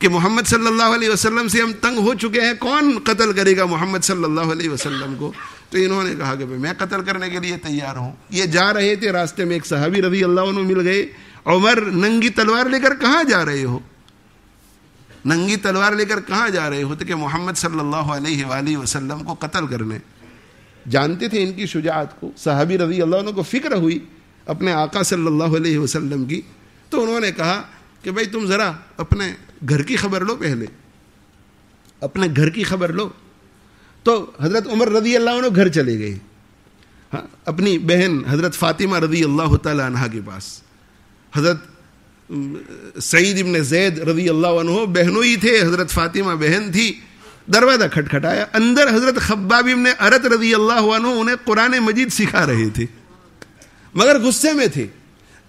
कि मोहम्मद सल्लल्लाहु अलैहि वसल्लम से हम तंग हो चुके हैं कौन कत्ल करेगा मोहम्मद सल्लल्लाहु अलैहि वसल्लम को तो इन्होंने कहा कि भाई मैं कत्ल करने के लिए तैयार हूँ ये जा रहे थे रास्ते में एक सहाबी रजी अल्लाह मिल गए उमर नंगी तलवार लेकर कहाँ जा रहे हो नंगी तलवार लेकर कहाँ जा रहे हो तो कि मोहम्मद सल्लल्लाहु अलैहि वसल्लम को कत्ल करने जानते थे इनकी शुजात को साहबी रजी अल्लाह को फ़िक्र हुई अपने आका सल्लल्लाहु अलैहि वसल्लम की तो उन्होंने कहा कि भाई तुम ज़रा अपने घर की खबर लो पहले अपने घर की खबर लो तो हज़रत उमर रजी अल्लाह घर चले गए हाँ अपनी बहन हज़रत फ़ातिमा रजी अल्लाह तह के पास हज़रत सईद इबन जैद रजी अल्लाह बहनों ही थे हज़रत फ़ातिमा बहन थी दरवाज़ा खटखटाया अंदर हज़रत खब्बाबिम ने अरत रजी अल्लाह उन्हें कुरान मजीद सिखा रहे थे मगर गुस्से में थे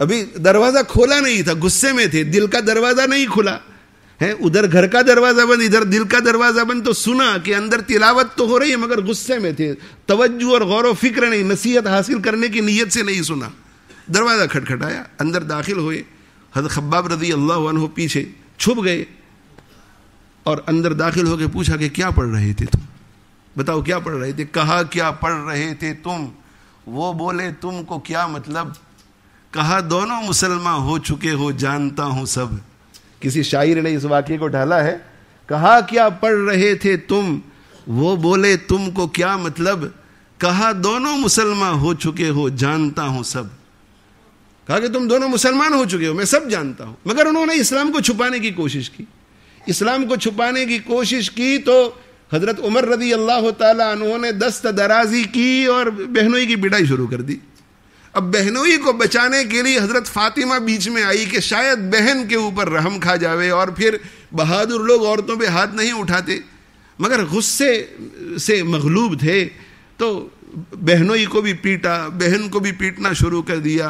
अभी दरवाज़ा खोला नहीं था गुस्से में थे दिल का दरवाज़ा नहीं खुला है उधर घर का दरवाज़ा बंद इधर दिल का दरवाज़ा बंद तो सुना कि अंदर तिलावत तो हो रही है मगर गुस्से में थे तवज्जो और गौर फिक्र नहीं नसीहत हासिल करने की नीयत से नहीं सुना दरवाज़ा खटखटाया अंदर दाखिल हुए हजरत खब्बाब रजी अल्लाह पीछे छुप गए और अंदर दाखिल होकर पूछा कि क्या पढ़ रहे थे तुम बताओ क्या पढ़ रहे थे कहा क्या पढ़ रहे थे तुम वो बोले तुमको क्या मतलब कहा दोनों मुसलमान हो चुके हो जानता हूं सब किसी शायर ने इस वाक्य को ढाला है कहा क्या पढ़ रहे थे तुम वो बोले तुमको क्या मतलब कहा दोनों मुसलमान हो चुके हो जानता हूं सब कहा कि तुम दोनों मुसलमान हो चुके हो मैं सब जानता हूं मगर उन्होंने इस्लाम को छुपाने की कोशिश की इस्लाम को छुपाने की कोशिश की तो हज़रत उमर रदी अल्लाह तु ने दस्त दराजी की और बहनोई की बिड़ाई शुरू कर दी अब बहनोई को बचाने के लिए हज़रत फ़ातिमा बीच में आई कि शायद बहन के ऊपर रहम खा जावे और फिर बहादुर लोग औरतों पे हाथ नहीं उठाते मगर गुस्से से मगलूब थे तो बहनोई को भी पीटा बहन को भी पीटना शुरू कर दिया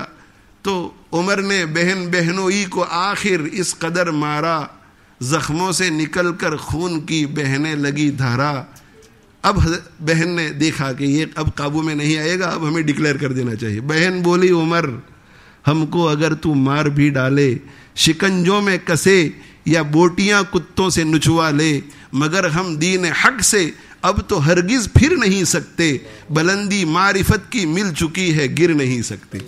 तो उमर ने बहन बहनोई को आखिर इस कदर मारा जख्मों से निकलकर खून की बहने लगी धारा अब बहन ने देखा कि ये अब काबू में नहीं आएगा अब हमें डिक्लेयर कर देना चाहिए बहन बोली उमर हमको अगर तू मार भी डाले शिकंजों में कसे या बोटियां कुत्तों से नुचवा ले मगर हम दीन हक से अब तो हरगिज फिर नहीं सकते बुलंदी मारिफत की मिल चुकी है गिर नहीं सकते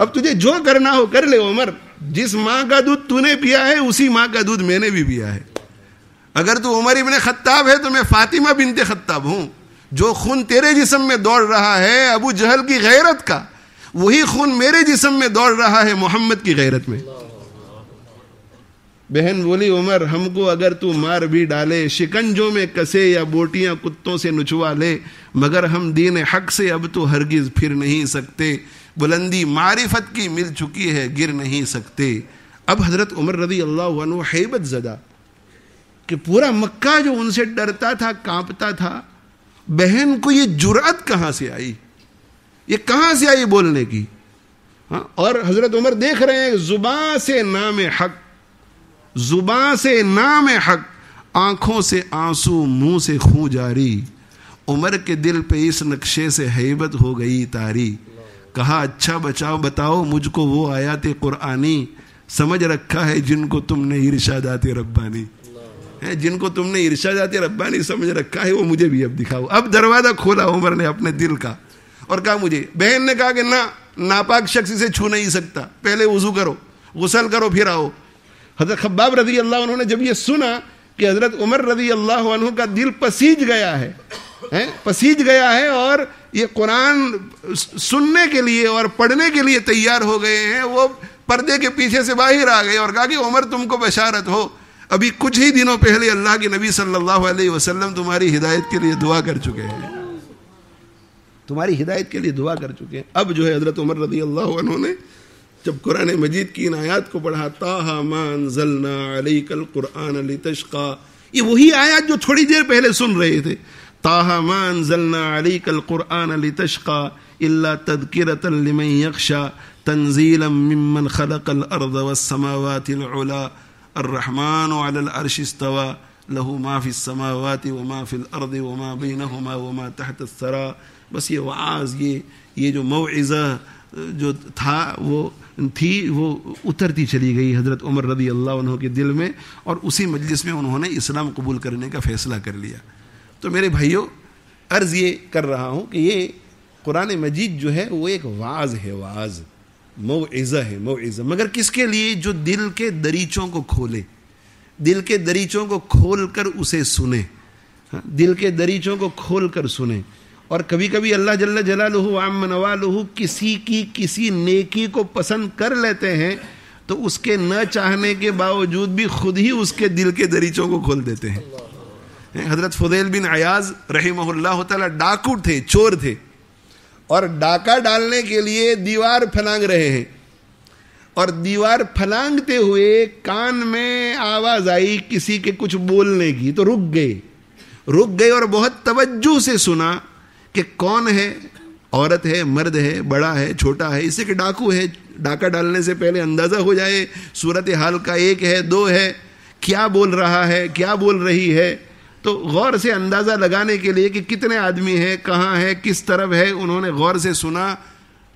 अब तुझे जो करना हो कर ले उमर जिस माँ का दूध तूने पिया है उसी माँ का दूध मैंने भी पिया है अगर तू उमर इबन खत्ताब है तो मैं फातिमा बिनते खत्ताब हूँ जो खून तेरे जिसम में दौड़ रहा है अबू जहल की गैरत का वही खून मेरे जिसम में दौड़ रहा है मोहम्मद की गैरत में बहन बोली उमर हमको अगर तू मार भी डाले शिकंजों में कसे या बोटियां कुत्तों से नुचवा ले मगर हम दीन हक से अब तो हरगिज फिर नहीं सकते बुलंदी मारिफत की मिल चुकी है गिर नहीं सकते अब हज़रत उमर रदी अल्लाह हैबत ज़दा कि पूरा मक्का जो उनसे डरता था कांपता था बहन को ये जुरात कहाँ से आई ये कहाँ से आई बोलने की हाँ और हज़रत उमर देख रहे हैं ज़ुबान से नाम हक ज़ुबान से नाम हक आंखों से आंसू मुंह से खू जारी उमर के दिल पे इस नक्शे से हैबत हो गई तारी कहा अच्छा बचाओ बताओ मुझको वो आया थे कुरानी समझ रखा है जिनको तुमने जाते रब्बानी है जिनको तुमने जाते रब्बानी समझ रखा है वो मुझे भी अब दिखाओ अब दरवाज़ा खोला उमर ने अपने दिल का और कहा मुझे बहन ने कहा कि ना नापाक शख्स इसे छू नहीं सकता पहले वजू करो गुसल करो फिर आओ हज़रत खब्बाब रजी अल्लाह उन्होंने जब ये सुना कि हज़रत उमर रजी अल्लाह का दिल पसीज गया है है पसीज गया है और ये कुरान सुनने के लिए और पढ़ने के लिए तैयार हो गए हैं वो पर्दे के पीछे से बाहर आ गए और कहा कि उमर तुमको बशारत हो अभी कुछ ही दिनों पहले अल्लाह के नबी सल्लल्लाहु अलैहि वसल्लम तुम्हारी हिदायत के लिए दुआ कर चुके हैं तुम्हारी हिदायत के लिए दुआ कर चुके हैं अब जो है हजरत उमर रदी अल्लाह उन्होंने जब कुरान मजीद की इन आयात को पढ़ा ताहा मान जलना अली कल कुरान अली ये वही आयात जो थोड़ी देर पहले सुन रहे थे ताहमान जलना अली कल क़ुरान अली तशक़ा अल्ला तदकिरत यक्षा तंजील ममन खलक अर्द वसमावातिला अर्रहमान अरशवा लहू माफ़ी समावाति व माफ़िल अर्द व मा बिन हमा व मा तहत सरा बस ये वाज ये ये जो मौज़ा जो था वो थी वो उतरती चली गई हज़रत उमर रदी अल्लाह के दिल में और उसी मजलिस में उन्होंने इस्लाम कबूल करने का फ़ैसला कर लिया तो मेरे भाइयों अर्ज़ ये कर रहा हूँ कि ये कुरान मजीद जो है वो एक वाज है वाज मोज़ा है मोज़ा मगर किसके लिए जो दिल के दरीचों को खोले दिल के दरीचों को खोल कर उसे सुने हाँ, दिल के दरीचों को खोल कर सुने और कभी कभी अल्लाह जल्ला जलालहू आम नवालहू किसी की किसी नेकी को पसंद कर लेते हैं तो उसके न चाहने के बावजूद भी खुद ही उसके दिल के दरीचों को खोल देते हैं हजरत फुदेल बिन अयाज रही तला डाकू थे चोर थे और डाका डालने के लिए दीवार फलांग रहे हैं और दीवार फलांगते हुए कान में आवाज आई किसी के कुछ बोलने की तो रुक गए रुक गए और बहुत तवज्जो से सुना कि कौन है औरत है मर्द है बड़ा है छोटा है इसे के डाकू है डाका डालने से पहले अंदाज़ा हो जाए सूरत हाल का एक है दो है क्या बोल रहा है क्या बोल रही है तो गौर से अंदाज़ा लगाने के लिए कि कितने आदमी हैं कहाँ है किस तरफ है उन्होंने गौर से सुना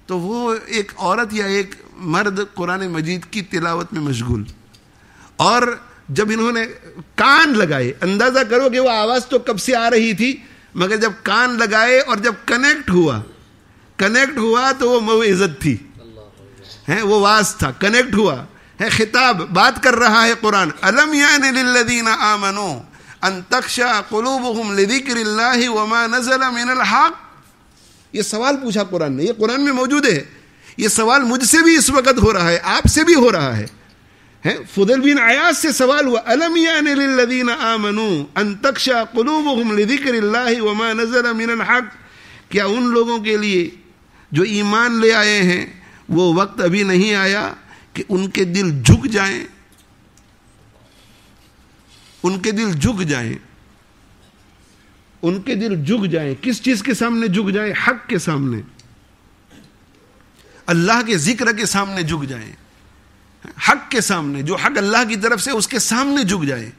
तो वो एक औरत या एक मर्द कुरान मजीद की तिलावत में मशगूल और जब इन्होंने कान लगाए अंदाज़ा करो कि वो आवाज़ तो कब से आ रही थी मगर जब कान लगाए और जब कनेक्ट हुआ कनेक्ट हुआ तो वो मऊ इज़्ज़त थी है वो वास था कनेक्ट हुआ है खिताब बात कर रहा है कुरान अलम यान आमनो अन तक्षा कलूबहम लिदिक्र वमा नजला मिनल हक ये सवाल पूछा कुरान ने ये कुरान में मौजूद है ये सवाल मुझसे भी इस वक्त हो रहा है आपसे भी हो रहा है हैं फुदल बिन आयास से सवाल हुआ अलम लिल्लदीन आमनू अन तक्षा कलूबहम लिदिक्र वमा नजला मिनल हक क्या उन लोगों के लिए जो ईमान ले आए हैं वो वक्त अभी नहीं आया कि उनके दिल झुक जाएं उनके दिल झुक जाए उनके दिल झुक जाए किस चीज के सामने झुक जाए हक के सामने अल्लाह के जिक्र के सामने झुक जाए हक के सामने जो हक अल्लाह की तरफ से उसके सामने झुक जाए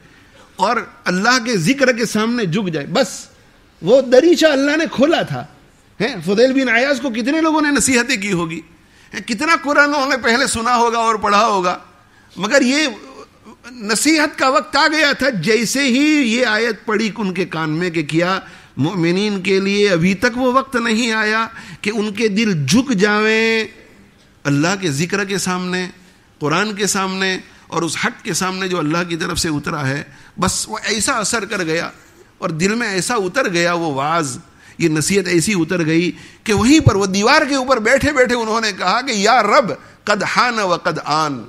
और अल्लाह के जिक्र के सामने झुक जाए बस वो दरीचा अल्लाह ने खोला था है फुदेल बिन आयाज को कितने लोगों ने नसीहतें की होगी कितना कुरान उन्होंने पहले सुना होगा और पढ़ा होगा मगर ये नसीहत का वक्त आ गया था जैसे ही ये आयत पड़ी उनके कान में कि किया मोमिन के लिए अभी तक वो वक्त नहीं आया कि उनके दिल झुक जावे अल्लाह के ज़िक्र के सामने कुरान के सामने और उस हट के सामने जो अल्लाह की तरफ से उतरा है बस वो ऐसा असर कर गया और दिल में ऐसा उतर गया वो वाज ये नसीहत ऐसी उतर गई कि वहीं पर वो दीवार के ऊपर बैठे बैठे उन्होंने कहा कि या रब कद हान व कद आन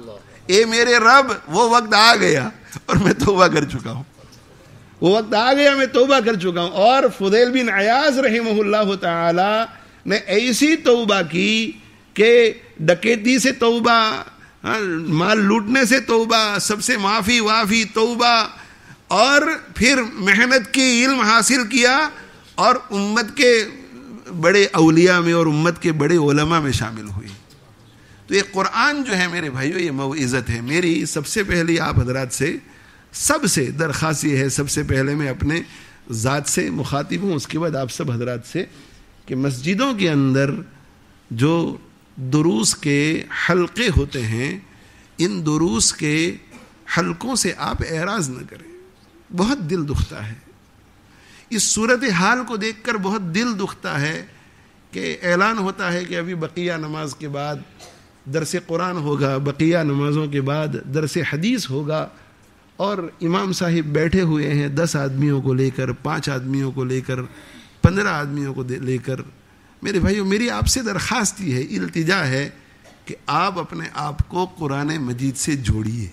ए मेरे रब वो वक्त आ गया और मैं तोबा कर चुका हूँ वो वक्त आ गया मैं तोबा कर चुका हूँ और फुदेल बिन अयाज रही ताला ने ऐसी तोबा की के डकेती से तोबा हाँ, माल लूटने से तोबा सबसे माफ़ी वाफ़ी तोबा और फिर मेहनत की इल्म हासिल किया और उम्मत के बड़े अलिया में और उम्मत के बड़े ओलमा में शामिल हुई तो ये कुरान जो है मेरे भाइयों ये इज़्ज़त है मेरी सबसे पहले आप हजरात से सबसे दरख्वास्त ये है सबसे पहले मैं अपने ज़ात से मुखातिब हूँ उसके बाद आप सब हजरात से कि मस्जिदों के अंदर जो दुरूस के हलके होते हैं इन दुरूस के हलकों से आप एराज न करें बहुत दिल दुखता है इस सूरत हाल को देखकर बहुत दिल दुखता है कि ऐलान होता है कि अभी बकिया नमाज के बाद दरस कुरान होगा बकिया नमाज़ों के बाद दरस हदीस होगा और इमाम साहिब बैठे हुए हैं दस आदमियों को लेकर पाँच आदमियों को लेकर पंद्रह आदमियों को लेकर मेरे भाइयों मेरी आपसे दरख्वास्त ये है इल्तिजा है कि आप अपने आप को कुरान मजीद से जोड़िए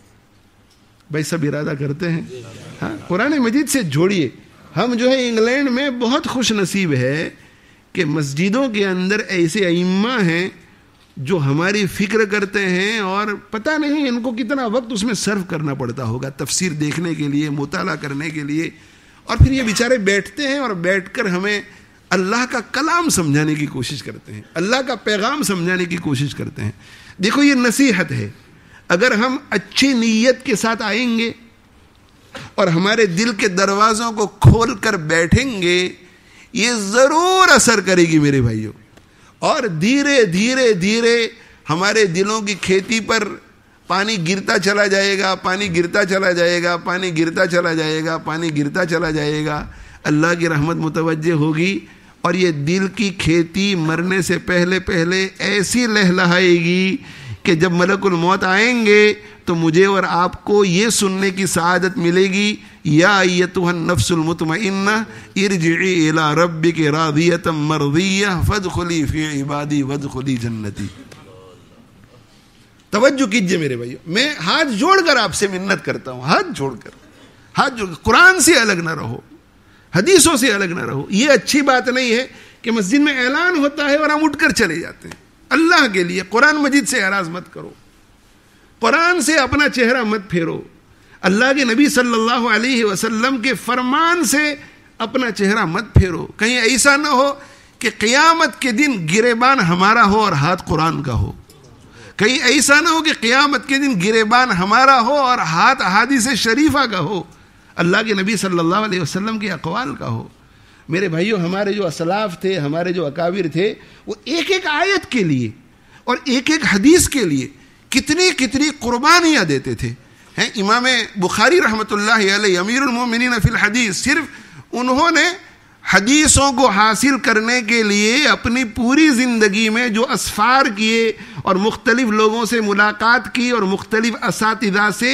भाई सब इरादा करते हैं हाँ कुरान मजीद से जोड़िए हम जो है इंग्लैंड में बहुत खुश नसीब है कि मस्जिदों के अंदर ऐसे अम्मा हैं जो हमारी फिक्र करते हैं और पता नहीं इनको कितना वक्त उसमें सर्व करना पड़ता होगा तफसीर देखने के लिए मुताला करने के लिए और फिर ये बेचारे बैठते हैं और बैठकर हमें अल्लाह का कलाम समझाने की कोशिश करते हैं अल्लाह का पैगाम समझाने की कोशिश करते हैं देखो ये नसीहत है अगर हम अच्छी नीयत के साथ आएंगे और हमारे दिल के दरवाज़ों को खोल कर बैठेंगे ये ज़रूर असर करेगी मेरे भाइयों और धीरे धीरे धीरे हमारे दिलों की खेती पर पानी गिरता चला जाएगा पानी गिरता चला जाएगा पानी गिरता चला जाएगा पानी गिरता चला जाएगा अल्लाह की रहमत मुतवजह होगी और ये दिल की खेती मरने से पहले पहले ऐसी लहलहाएगी कि जब मलकुल मौत आएंगे तो मुझे और आपको ये सुनने की शहादत मिलेगी या यतुहन नफ्सुल मुतमइन्ना इरजिई इला रब्बिक रादियतम मरदिया फदखुली फी इबादी वदखुली जन्नती तवज्जो कीजिए मेरे भाइयों मैं हाथ जोड़कर आपसे मिन्नत करता हूँ हाथ जोड़कर हाथ जोड़ कुरान से अलग ना रहो हदीसों से अलग ना रहो ये अच्छी बात नहीं है कि मस्जिद में ऐलान होता है और हम उठकर चले जाते हैं अल्लाह के लिए कुरान मजिद से हराज मत करो कुरान से अपना चेहरा मत फेरो अल्लाह के नबी सल्लल्लाहु अलैहि वसल्लम के फरमान से अपना चेहरा मत फेरो कहीं ऐसा ना हो कि क़ियामत के दिन गिरेबान हमारा हो और हाथ कुरान का हो कहीं ऐसा ना हो कि क़ियामत के दिन गिरेबान हमारा हो और हाथ से शरीफा का हो अल्लाह के नबी सल्लल्लाहु अलैहि वसल्लम के अकवाल का हो मेरे भाइयों हमारे जो असलाफ थे हमारे जो अकाविर थे वो एक एक आयत के लिए और एक एक हदीस के लिए कितनी कितनी कुर्बानियाँ देते थे हैं इमाम बुखारी रहमत अमीरमिन फिल हदीस सिर्फ उन्होंने हदीसों को हासिल करने के लिए अपनी पूरी ज़िंदगी में जो असफ़ार किए और मुख्तलिफ़ लोगों से मुलाकात की और मुख्तलिफ़ इस से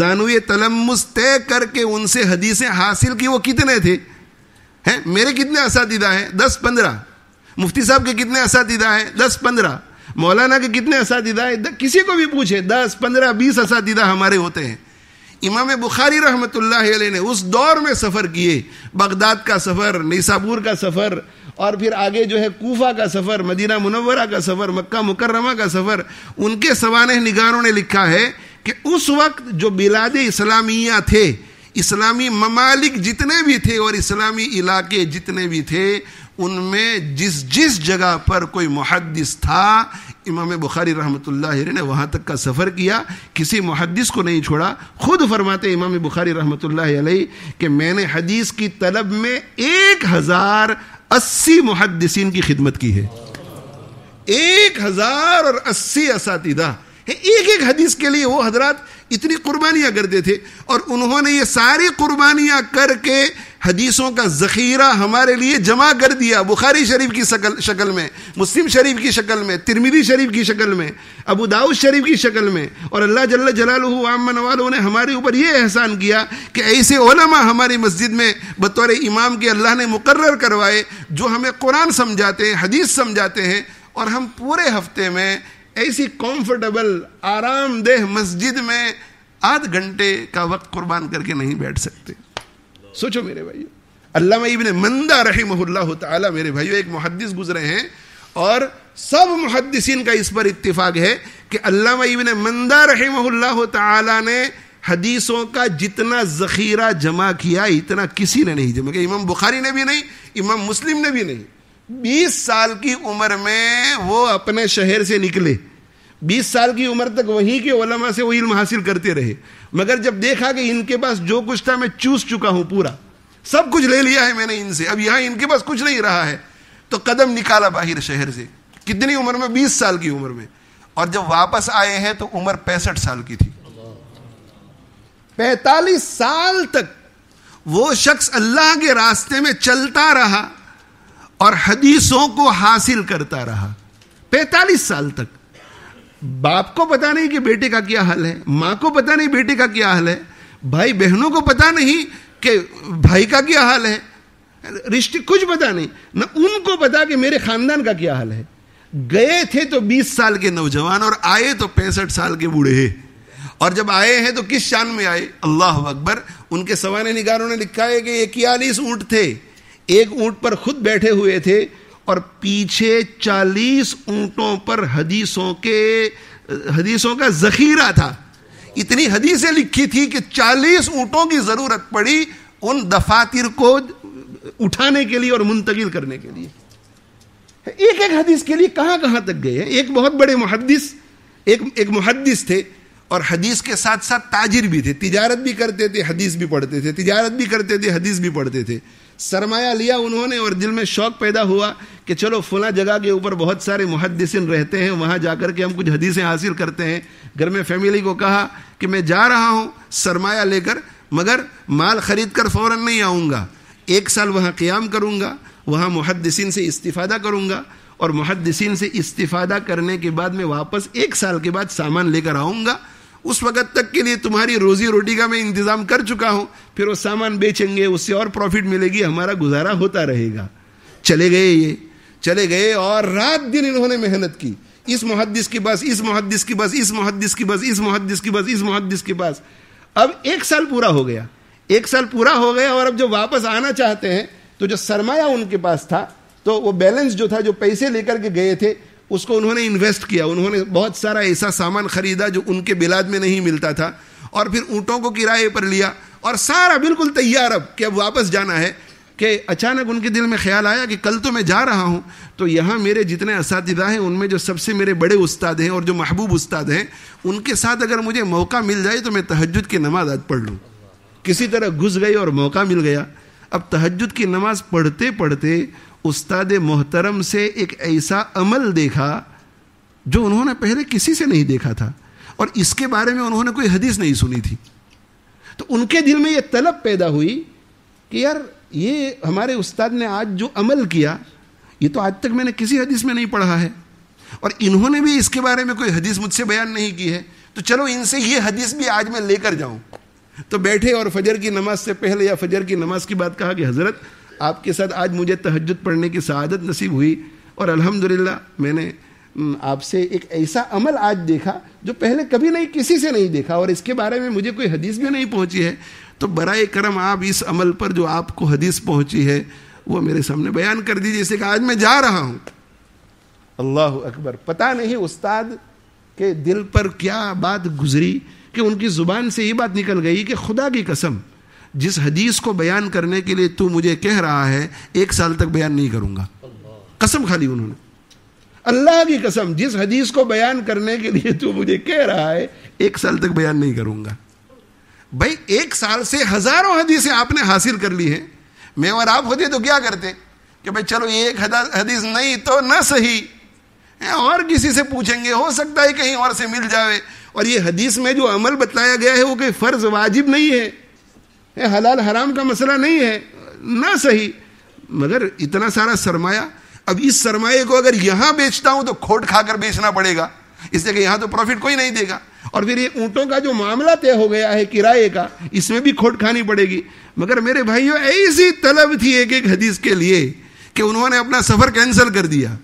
जानु तलमस तय करके उनसे हदीसें हासिल की वो कितने थे हैं मेरे कितने इस हैं दस पंद्रह मुफ्ती साहब के कितने इस हैं दस पंद्रह मौलाना के कितने इसातदा किसी को भी पूछे दस पंद्रह बीस इसातदा हमारे होते हैं इमाम बुखारी रहमत ने उस दौर में सफ़र किए बगदाद का सफ़र निसापुर का सफ़र और फिर आगे जो है कोफा का सफ़र मदीना मुनवरा का सफ़र मक्का मुकर्रमा का सफ़र उनके सवान निगारों ने लिखा है कि उस वक्त जो बिलाद इस्लामिया थे इस्लामी ममालिक जितने भी थे और इस्लामी इलाके जितने भी थे उनमें जिस जिस जगह पर कोई मुहदस था इमाम बुखारी रहमत ने वहाँ तक का सफ़र किया किसी मुहदस को नहीं छोड़ा खुद फरमाते इमाम बुखारी रहमत कि मैंने हदीस की तलब में एक हज़ार अस्सी मुहदसिन की खिदमत की है एक हज़ार और अस्सी इसातदा एक एक हदीस के लिए वो हजरात इतनी कुर्बानियाँ करते थे और उन्होंने ये सारी कुर्बानियाँ करके हदीसों का ज़ख़ीरा हमारे लिए जमा कर दिया बुखारी शरीफ की शकल शक्ल में मुस्लिम शरीफ की शक्ल में तिरमिदी शरीफ की शक्ल में अबू दाऊद शरीफ की शक्ल में और अल्लाह जल्ल जलालहू आमन वालों ने हमारे ऊपर ये एहसान किया कि ऐसे ओलमा हमारी मस्जिद में बतौर इमाम के अल्लाह ने मुकर्र करवाए जो हमें कुरान समझाते हदीस समझाते हैं और हम पूरे हफ्ते में ऐसी कंफर्टेबल आरामदेह मस्जिद में आध घंटे का वक्त कुर्बान करके नहीं बैठ सकते सोचो मेरे भाइयों अल्लाह इबन मंदा रही ताला मेरे भाइयों एक मुहदस गुजरे हैं और सब मुहदसिन का इस पर इत्तेफाक है कि अल्लाह इबन मंदा रही ताला ने हदीसों का जितना ज़खीरा जमा किया इतना किसी ने नहीं जमा किया इमाम बुखारी ने भी नहीं इमाम मुस्लिम ने भी नहीं बीस साल की उम्र में वो अपने शहर से निकले बीस साल की उम्र तक वहीं के ओलमा से वो इल्म हासिल करते रहे मगर जब देखा कि इनके पास जो कुछ था मैं चूस चुका हूं पूरा सब कुछ ले लिया है मैंने इनसे अब यहां इनके पास कुछ नहीं रहा है तो कदम निकाला बाहर शहर से कितनी उम्र में बीस साल की उम्र में और जब वापस आए हैं तो उम्र पैंसठ साल की थी पैतालीस साल तक वो शख्स अल्लाह के रास्ते में चलता रहा और हदीसों को हासिल करता रहा 45 साल तक बाप को पता नहीं कि बेटे का क्या हाल है मां को पता नहीं बेटे का क्या हाल है भाई बहनों को पता नहीं कि भाई का क्या हाल है रिश्ते कुछ पता नहीं ना उनको पता कि मेरे खानदान का क्या हाल है गए थे तो 20 साल के नौजवान और आए तो पैंसठ साल के बूढ़े और जब आए हैं तो किस शान में आए अल्लाह अकबर उनके सवान निगारों ने लिखा है कि इक्यालीस ऊँट थे एक ऊंट पर खुद बैठे हुए थे और पीछे चालीस ऊंटों पर हदीसों के हदीसों का जखीरा था इतनी हदीसें लिखी थी कि चालीस ऊंटों की ज़रूरत पड़ी उन दफातिर को उठाने के लिए और मुंतकिल करने के लिए एक एक हदीस के लिए कहाँ कहाँ तक गए हैं एक बहुत बड़े मुहदस एक एक मुहदस थे और हदीस के साथ साथ ताजिर भी थे तिजारत भी करते थे हदीस भी पढ़ते थे तिजारत भी करते थे हदीस भी पढ़ते थे सरमाया लिया उन्होंने और दिल में शौक पैदा हुआ कि चलो फला जगह के ऊपर बहुत सारे मुहदसिन रहते हैं वहाँ जाकर के हम कुछ हदीसें हासिल करते हैं घर में फैमिली को कहा कि मैं जा रहा हूँ सरमाया लेकर मगर माल खरीद कर फ़ौर नहीं आऊँगा एक साल वहाँ क़्याम करूँगा वहाँ मुहदसिन से इस्तीफ़ादा करूँगा और मुहदसिन से इस्तीफ़ादा करने के बाद मैं वापस एक साल के बाद सामान लेकर आऊँगा उस वक्त तक के लिए तुम्हारी रोजी रोटी का मैं इंतज़ाम कर चुका हूं फिर वो सामान बेचेंगे उससे और प्रॉफिट मिलेगी हमारा गुजारा होता रहेगा चले गए ये चले गए और रात दिन इन्होंने मेहनत की इस मुहदस के पास इस मुहदस के पास इस मुहदस के पास इस मुहदस के पास इस मुहदस के पास अब एक साल पूरा हो गया एक साल पूरा हो गया और अब जो वापस आना चाहते हैं तो जो सरमाया उनके पास था तो वो बैलेंस जो था जो पैसे लेकर के गए थे उसको उन्होंने इन्वेस्ट किया उन्होंने बहुत सारा ऐसा सामान खरीदा जो उनके बिलाद में नहीं मिलता था और फिर ऊँटों को किराए पर लिया और सारा बिल्कुल तैयार अब कि अब वापस जाना है कि अचानक उनके दिल में ख्याल आया कि कल तो मैं जा रहा हूँ तो यहाँ मेरे जितने इस हैं उनमें जो सबसे मेरे बड़े उस्ताद हैं और जो महबूब उस्ताद हैं उनके साथ अगर मुझे मौका मिल जाए तो मैं तहजद की नमाज आज पढ़ लूँ किसी तरह घुस गई और मौका मिल गया अब तहजद की नमाज़ पढ़ते पढ़ते उस्ताद मोहतरम से एक ऐसा अमल देखा जो उन्होंने पहले किसी से नहीं देखा था और इसके बारे में उन्होंने कोई हदीस नहीं सुनी थी तो उनके दिल में ये तलब पैदा हुई कि यार ये हमारे उस्ताद ने आज जो अमल किया ये तो आज तक मैंने किसी हदीस में नहीं पढ़ा है और इन्होंने भी इसके बारे में कोई हदीस मुझसे बयान नहीं की है तो चलो इनसे ये हदीस भी आज मैं लेकर जाऊं तो बैठे और फजर की नमाज से पहले या फजर की नमाज की बात कहा कि हज़रत आपके साथ आज मुझे तहजद पढ़ने की शहादत नसीब हुई और अल्हम्दुलिल्लाह मैंने आपसे एक ऐसा अमल आज देखा जो पहले कभी नहीं किसी से नहीं देखा और इसके बारे में मुझे कोई हदीस भी नहीं पहुंची है तो बरए करम आप इस अमल पर जो आपको हदीस पहुंची है वो मेरे सामने बयान कर दीजिए जैसे कि आज मैं जा रहा हूं अल्लाह अकबर पता नहीं उस्ताद के दिल पर क्या बात गुजरी कि उनकी ज़ुबान से ये बात निकल गई कि खुदा की कसम जिस हदीस को बयान करने के लिए तू मुझे कह रहा है एक साल तक बयान नहीं करूंगा कसम खाली उन्होंने अल्लाह की कसम जिस हदीस को बयान करने के लिए तू मुझे कह रहा है एक साल तक बयान नहीं करूंगा भाई एक साल से हज़ारों हदीसें आपने हासिल कर ली है मैं और आप होते तो क्या करते कि भाई चलो एक हदीस नहीं तो ना सही और किसी से पूछेंगे हो सकता है कहीं और से मिल जाए और ये हदीस में जो अमल बताया गया है वो कोई फ़र्ज़ वाजिब नहीं है ये हलाल हराम का मसला नहीं है ना सही मगर इतना सारा सरमाया अब इस सरमाए को अगर यहाँ बेचता हूँ तो खोट खाकर बेचना पड़ेगा इसलिए कि यहाँ तो प्रॉफिट कोई नहीं देगा और फिर ये ऊँटों का जो मामला तय हो गया है किराए का इसमें भी खोट खानी पड़ेगी मगर मेरे भाइयों ऐसी तलब थी एक एक हदीस के लिए कि उन्होंने अपना सफ़र कैंसिल कर दिया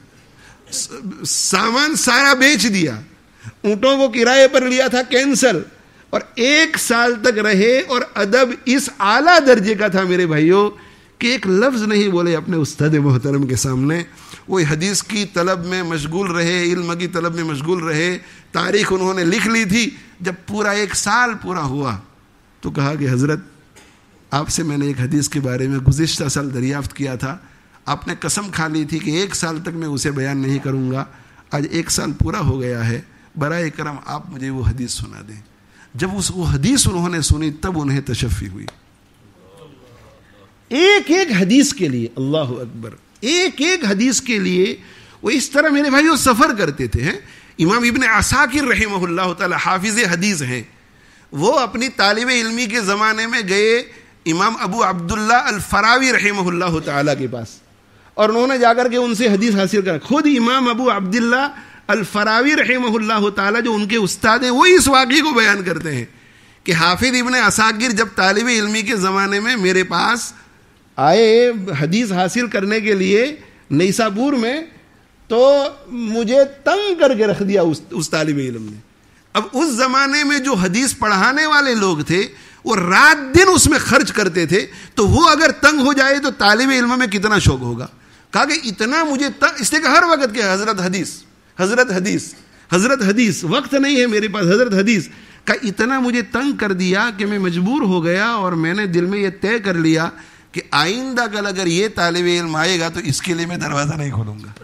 सामान सारा बेच दिया ऊँटों को किराए पर लिया था कैंसल और एक साल तक रहे और अदब इस आला दर्जे का था मेरे भाइयों कि एक लफ्ज़ नहीं बोले अपने उस्ताद मोहतरम के सामने वो हदीस की तलब में मशगूल रहे इल्म की तलब में मशगूल रहे तारीख उन्होंने लिख ली थी जब पूरा एक साल पूरा हुआ तो कहा कि हज़रत आपसे मैंने एक हदीस के बारे में गुज्त साल दरियाफ्त किया था आपने कसम खा ली थी कि एक साल तक मैं उसे बयान नहीं करूँगा आज एक साल पूरा हो गया है बर करम आप मुझे वो हदीस सुना दें जब उस वो हदीस उन्होंने सुनी तब उन्हें तशफ़ी हुई एक एक हदीस के लिए अल्लाह अकबर एक एक हदीस के लिए वो इस तरह मेरे भाई वो सफ़र करते थे हैं इमाम इबन आसाकिर रही हाफिज हदीस हैं वो अपनी तालब इलमी के ज़माने में गए इमाम अबू अब्दुल्ला अलफरावी रही ताली के पास और उन्होंने जाकर के उनसे हदीस हासिल करा खुद इमाम अबू अब्दुल्ला अलफरावी रही ताला जो उनके उस्ताद हैं वही इस वाक्य को बयान करते हैं कि हाफिज इबन असागिर जब तालब इलमी के ज़माने में मेरे पास आए हदीस हासिल करने के लिए नईसापुर में तो मुझे तंग करके रख दिया उस उस तालब इलम ने अब उस ज़माने में जो हदीस पढ़ाने वाले लोग थे वो रात दिन उसमें खर्च करते थे तो वो अगर तंग हो जाए तो तालब इलम में कितना शौक होगा कहा कि इतना मुझे तंग इसलिए हर वक्त के हज़रत हदीस हजरत हदीस हजरत हदीस वक्त नहीं है मेरे पास हजरत हदीस का इतना मुझे तंग कर दिया कि मैं मजबूर हो गया और मैंने दिल में यह तय कर लिया कि आइंदा कल अगर ये तालब इल्म आएगा तो इसके लिए मैं दरवाज़ा नहीं खोलूंगा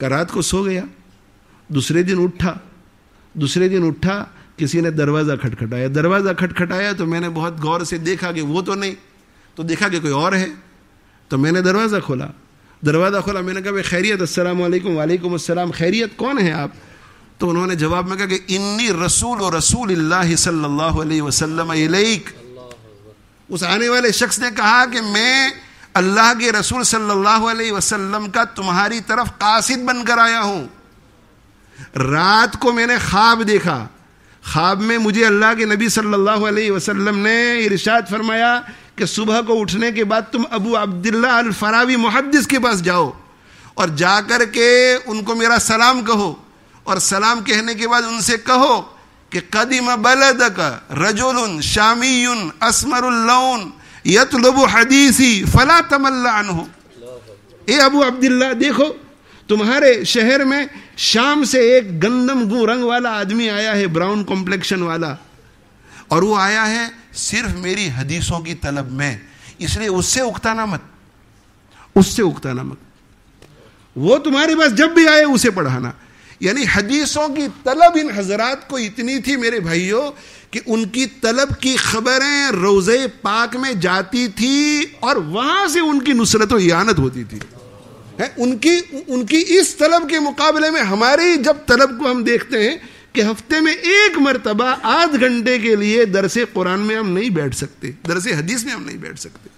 का रात को सो गया दूसरे दिन उठा दूसरे दिन उठा किसी ने दरवाज़ा खटखटाया दरवाज़ा खटखटाया तो मैंने बहुत गौर से देखा कि वो तो नहीं तो देखा कि कोई और है तो मैंने दरवाज़ा खोला दरवाज़ा खोला मैंने कहा भाई खैरियत अस्सलाम वालेकुम वालेकुम अस्सलाम खैरियत कौन है आप तो उन्होंने जवाब में कहा कि इन्नी रसूल और रसूल सल्लल्लाहु अलैहि वसल्लम इलेक उस आने वाले शख्स ने कहा कि मैं अल्लाह के रसूल सल्लल्लाहु अलैहि वसल्लम का तुम्हारी तरफ कासिद बनकर आया हूं रात को मैंने ख्वाब देखा ख्वाब में मुझे अल्लाह के नबी सल्लल्लाहु अलैहि वसल्लम ने इरशाद फरमाया कि सुबह को उठने के बाद तुम अबू अब्दुल्ला अल फरावी मुहदस के पास जाओ और जा कर के उनको मेरा सलाम कहो और सलाम कहने के बाद उनसे कहो कि कदीम बलद का रजुल शामी असमरुल्लाउन यतलब हदीसी फला तमल्लान हो ए अबू अब्दुल्ला देखो तुम्हारे शहर में शाम से एक गंदम गू रंग वाला आदमी आया है ब्राउन कॉम्प्लेक्शन वाला और वो आया है सिर्फ मेरी हदीसों की तलब में इसलिए उससे उकताना मत उससे उकताना मत वो तुम्हारे पास जब भी आए उसे पढ़ाना यानी हदीसों की तलब इन हजरात को इतनी थी मेरे भाइयों कि उनकी तलब की खबरें रोज़े पाक में जाती थी और वहां से उनकी नुसरत व यानत होती थी है उनकी उनकी इस तलब के मुकाबले में हमारी जब तलब को हम देखते हैं कि हफ्ते में एक मरतबा आध घंटे के लिए दरसे कुरान में हम नहीं बैठ सकते दरसे हदीस में हम नहीं बैठ सकते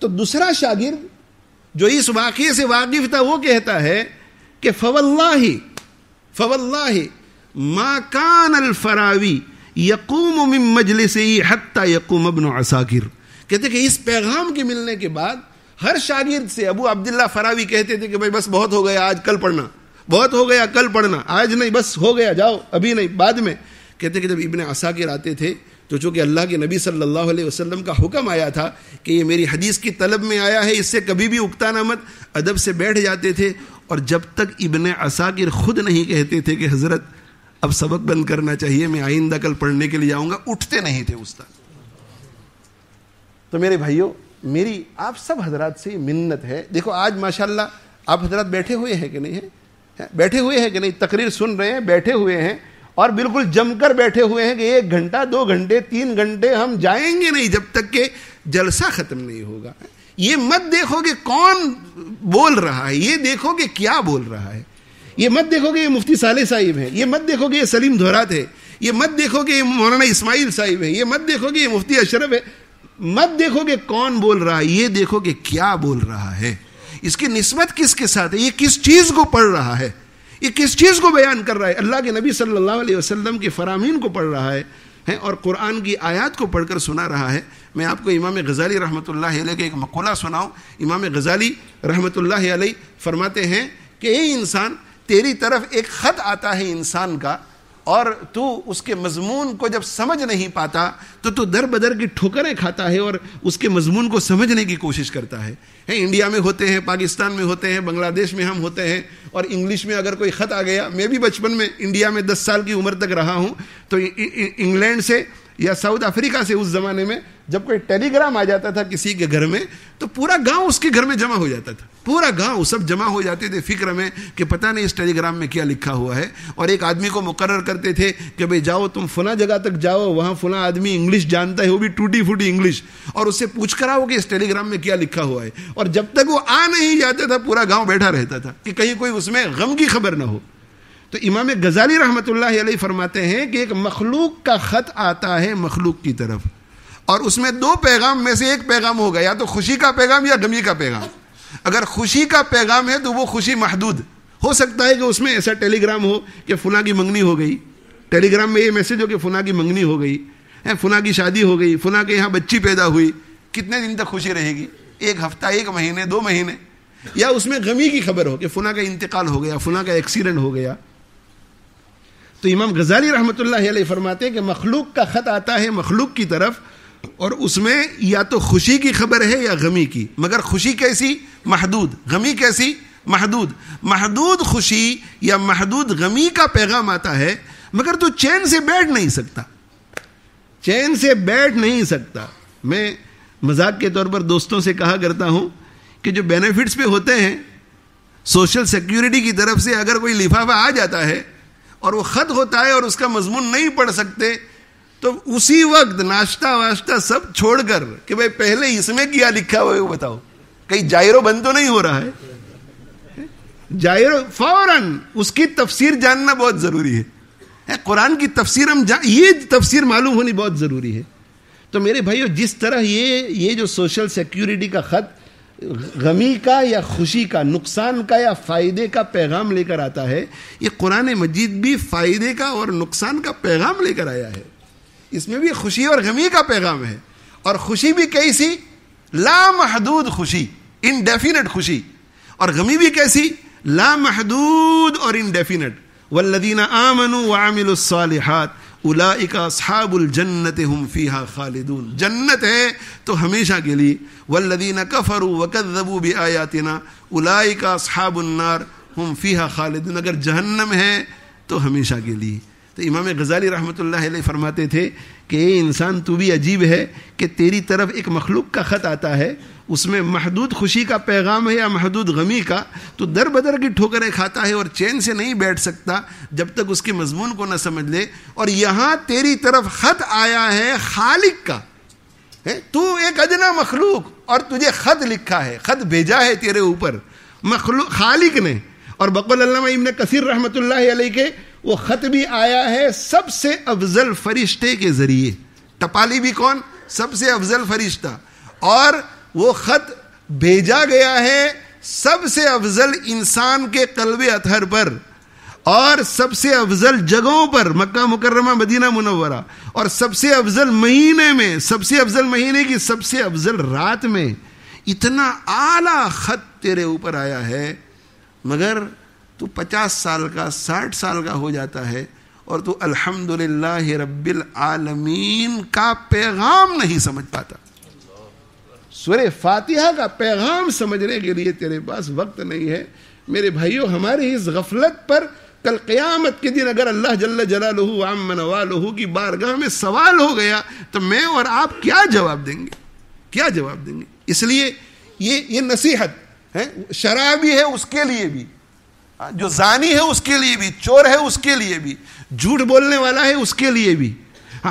तो दूसरा शागिर जो इस वाक्य से वाकिफ था वो कहता है कि फवल्ला ही फवल्ला ही माँ यकूम मजलिस हत्ता यकूम अबन असागिर कहते कि इस पैगाम के मिलने के बाद हर शागिर्द से अबू अब्दुल्ला फरावी कहते थे कि भाई बस बहुत हो गया आज कल पढ़ना बहुत हो गया कल पढ़ना आज नहीं बस हो गया जाओ अभी नहीं बाद में कहते कि जब इबन असा के राते थे तो चूंकि अल्लाह के नबी सल्लल्लाहु अलैहि वसल्लम का हुक्म आया था कि ये मेरी हदीस की तलब में आया है इससे कभी भी उगताना मत अदब से बैठ जाते थे और जब तक इबन असाकिर खुद नहीं कहते थे कि हज़रत अब सबक बंद करना चाहिए मैं आइंदा कल पढ़ने के लिए आऊँगा उठते नहीं थे उस्ताद तो मेरे भाइयों मेरी आप सब हजरात से मिन्नत है देखो आज माशाल्लाह आप हजरात बैठे हुए हैं कि नहीं है बैठे हुए हैं कि नहीं तकरीर सुन रहे हैं बैठे हुए हैं और बिल्कुल जमकर बैठे हुए हैं कि एक घंटा दो घंटे तीन घंटे हम जाएंगे नहीं जब तक के जलसा ख़त्म नहीं होगा ये मत देखो कि कौन बोल रहा है ये देखो कि क्या बोल रहा है ये मत देखो कि ये मुफ्ती साले साहिब हैं ये मत देखो कि ये सलीम धोरात है ये मत देखो कि ये मौलाना इस्माइल साहिब है ये मत देखो कि ये मुफ्ती अशरफ है मत देखो कि कौन बोल रहा है ये देखो कि क्या बोल रहा है इसकी नस्बत किसके साथ है ये किस चीज़ को पढ़ रहा है ये किस चीज़ को बयान कर रहा है अल्लाह के नबी सल्लल्लाहु अलैहि वसल्लम की फरामीन को पढ़ रहा है हैं और कुरान की आयत को पढ़कर सुना रहा है मैं आपको इमाम गज़ाली रहमत के एक मकोला सुनाऊँ इमाम गज़ाली रहमत ला फरमाते हैं कि ये इंसान तेरी तरफ एक ख़त आता है इंसान का और तू उसके मजमून को जब समझ नहीं पाता तो तू दर बदर की ठोकरें खाता है और उसके मजमून को समझने की कोशिश करता है है इंडिया में होते हैं पाकिस्तान में होते हैं बांग्लादेश में हम होते हैं और इंग्लिश में अगर कोई ख़त आ गया मैं भी बचपन में इंडिया में दस साल की उम्र तक रहा हूँ तो इंग्लैंड से या साउथ अफ्रीका से उस जमाने में जब कोई टेलीग्राम आ जाता था किसी के घर में तो पूरा गांव उसके घर में जमा हो जाता था पूरा गांव सब जमा हो जाते थे फिक्र में कि पता नहीं इस टेलीग्राम में क्या लिखा हुआ है और एक आदमी को मुकर करते थे कि भाई जाओ तुम फुला जगह तक जाओ वहाँ फुला आदमी इंग्लिश जानता है वो भी टूटी फूटी इंग्लिश और उससे पूछ कर आओ कि इस टेलीग्राम में क्या लिखा हुआ है और जब तक वो आ नहीं जाता था पूरा गाँव बैठा रहता था कि कहीं कोई उसमें गम की खबर ना हो तो इमाम गज़ाली रहमत फरमाते हैं कि एक मखलूक का ख़त आता है मखलूक की तरफ और उसमें दो पैगाम में से एक पैगाम होगा या तो खुशी का पैगाम या गमी का पैगाम अगर खुशी का पैगाम है तो वो खुशी महदूद हो सकता है कि उसमें ऐसा टेलीग्राम हो कि फ़ुला की मंगनी हो गई टेलीग्राम में ये मैसेज हो कि फ़ुला की मंगनी हो गई है फ़ुला की शादी हो गई फ़ुला के यहाँ बच्ची पैदा हुई कितने दिन तक खुशी रहेगी एक हफ्ता एक महीने दो महीने या उसमें गमी की खबर हो कि फ़ुला का इंतकाल हो गया फ़ुला का एक्सीडेंट हो गया तो इमाम गजाली रहमत फरमाते हैं कि मखलूक का ख़त आता है मखलूक की तरफ और उसमें या तो खुशी की खबर है या गमी की मगर खुशी कैसी महदूद गमी कैसी महदूद महदूद खुशी या महदूद गमी का पैगाम आता है मगर तो चैन से बैठ नहीं सकता चैन से बैठ नहीं सकता मैं मजाक के तौर पर दोस्तों से कहा करता हूँ कि जो बेनिफिट्स पे होते हैं सोशल सिक्योरिटी की तरफ से अगर कोई लिफाफा आ जाता है और वो ख़त होता है और उसका मजमून नहीं पढ़ सकते तो उसी वक्त नाश्ता वाश्ता सब छोड़कर कि भाई पहले इसमें क्या लिखा हुआ है वो बताओ कहीं जायरो बंद तो नहीं हो रहा है जायरो फौरन उसकी तफसीर जानना बहुत ज़रूरी है है कुरान की तफसीर हम जा ये तफसीर मालूम होनी बहुत ज़रूरी है तो मेरे भाइयों जिस तरह ये ये जो सोशल सिक्योरिटी का ख़त गमी का या खुशी का नुकसान का या फ़ायदे का पैगाम लेकर आता है ये कुरान मजीद भी फ़ायदे का और नुकसान का पैगाम लेकर आया है इसमें भी खुशी और गमी का पैगाम है और खुशी भी कैसी लामहदूद खुशी इनडेफिनेट खुशी और गमी भी कैसी लामहदूद और इनडेफिनेट वल्लदीना आमनु वामिलसालहत उलाइका जन्नत हम फ़ीहा खालिदून जन्नत है तो हमेशा के लिए वल्लदीन कफ़रू वकदबू भी आयातना उलाइका साबुलनार हम फ़ीहा खालिदून अगर जहन्नम है तो हमेशा के लिए तो इमाम गज़ाली रहमत फरमाते थे कि ये इंसान तू भी अजीब है कि तेरी तरफ एक मखलूक का ख़त आता है उसमें महदूद खुशी का पैगाम है या महदूद गमी का तो दर बदर की ठोकरें खाता है और चैन से नहीं बैठ सकता जब तक उसके मजमून को ना समझ ले और यहाँ तेरी तरफ ख़त आया है खालिक का है तू एक अजना मखलूक और तुझे ख़त लिखा है ख़त भेजा है तेरे ऊपर मखलूक खालिक ने और बकुल इबन कसर रहमत के वो ख़त भी आया है सबसे अफजल फरिश्ते के ज़रिए टपाली भी कौन सबसे अफजल फरिश्ता और वो खत भेजा गया है सबसे अफजल इंसान के कलब अथहर पर और सबसे अफजल जगहों पर मक्का मुकर्रमा मदीना मुनवरा और सबसे अफजल महीने में सबसे अफजल महीने की सबसे अफजल रात में इतना आला खत तेरे ऊपर आया है मगर तू पचास साल का साठ साल का हो जाता है और तू अल्हम्दुलिल्लाह रब्बिल आलमीन का पैगाम नहीं समझ पाता सुर फातिहा का पैगाम समझने के लिए तेरे पास वक्त नहीं है मेरे भाइयों हमारी इस गफलत पर कल क़यामत के दिन अगर अल्लाह जल्ल जलालहू आम मनवालहू की बारगाह में सवाल हो गया तो मैं और आप क्या जवाब देंगे क्या जवाब देंगे इसलिए ये ये नसीहत है शराबी भी है उसके लिए भी हाँ, जो जानी है उसके लिए भी चोर है उसके लिए भी झूठ बोलने वाला है उसके लिए भी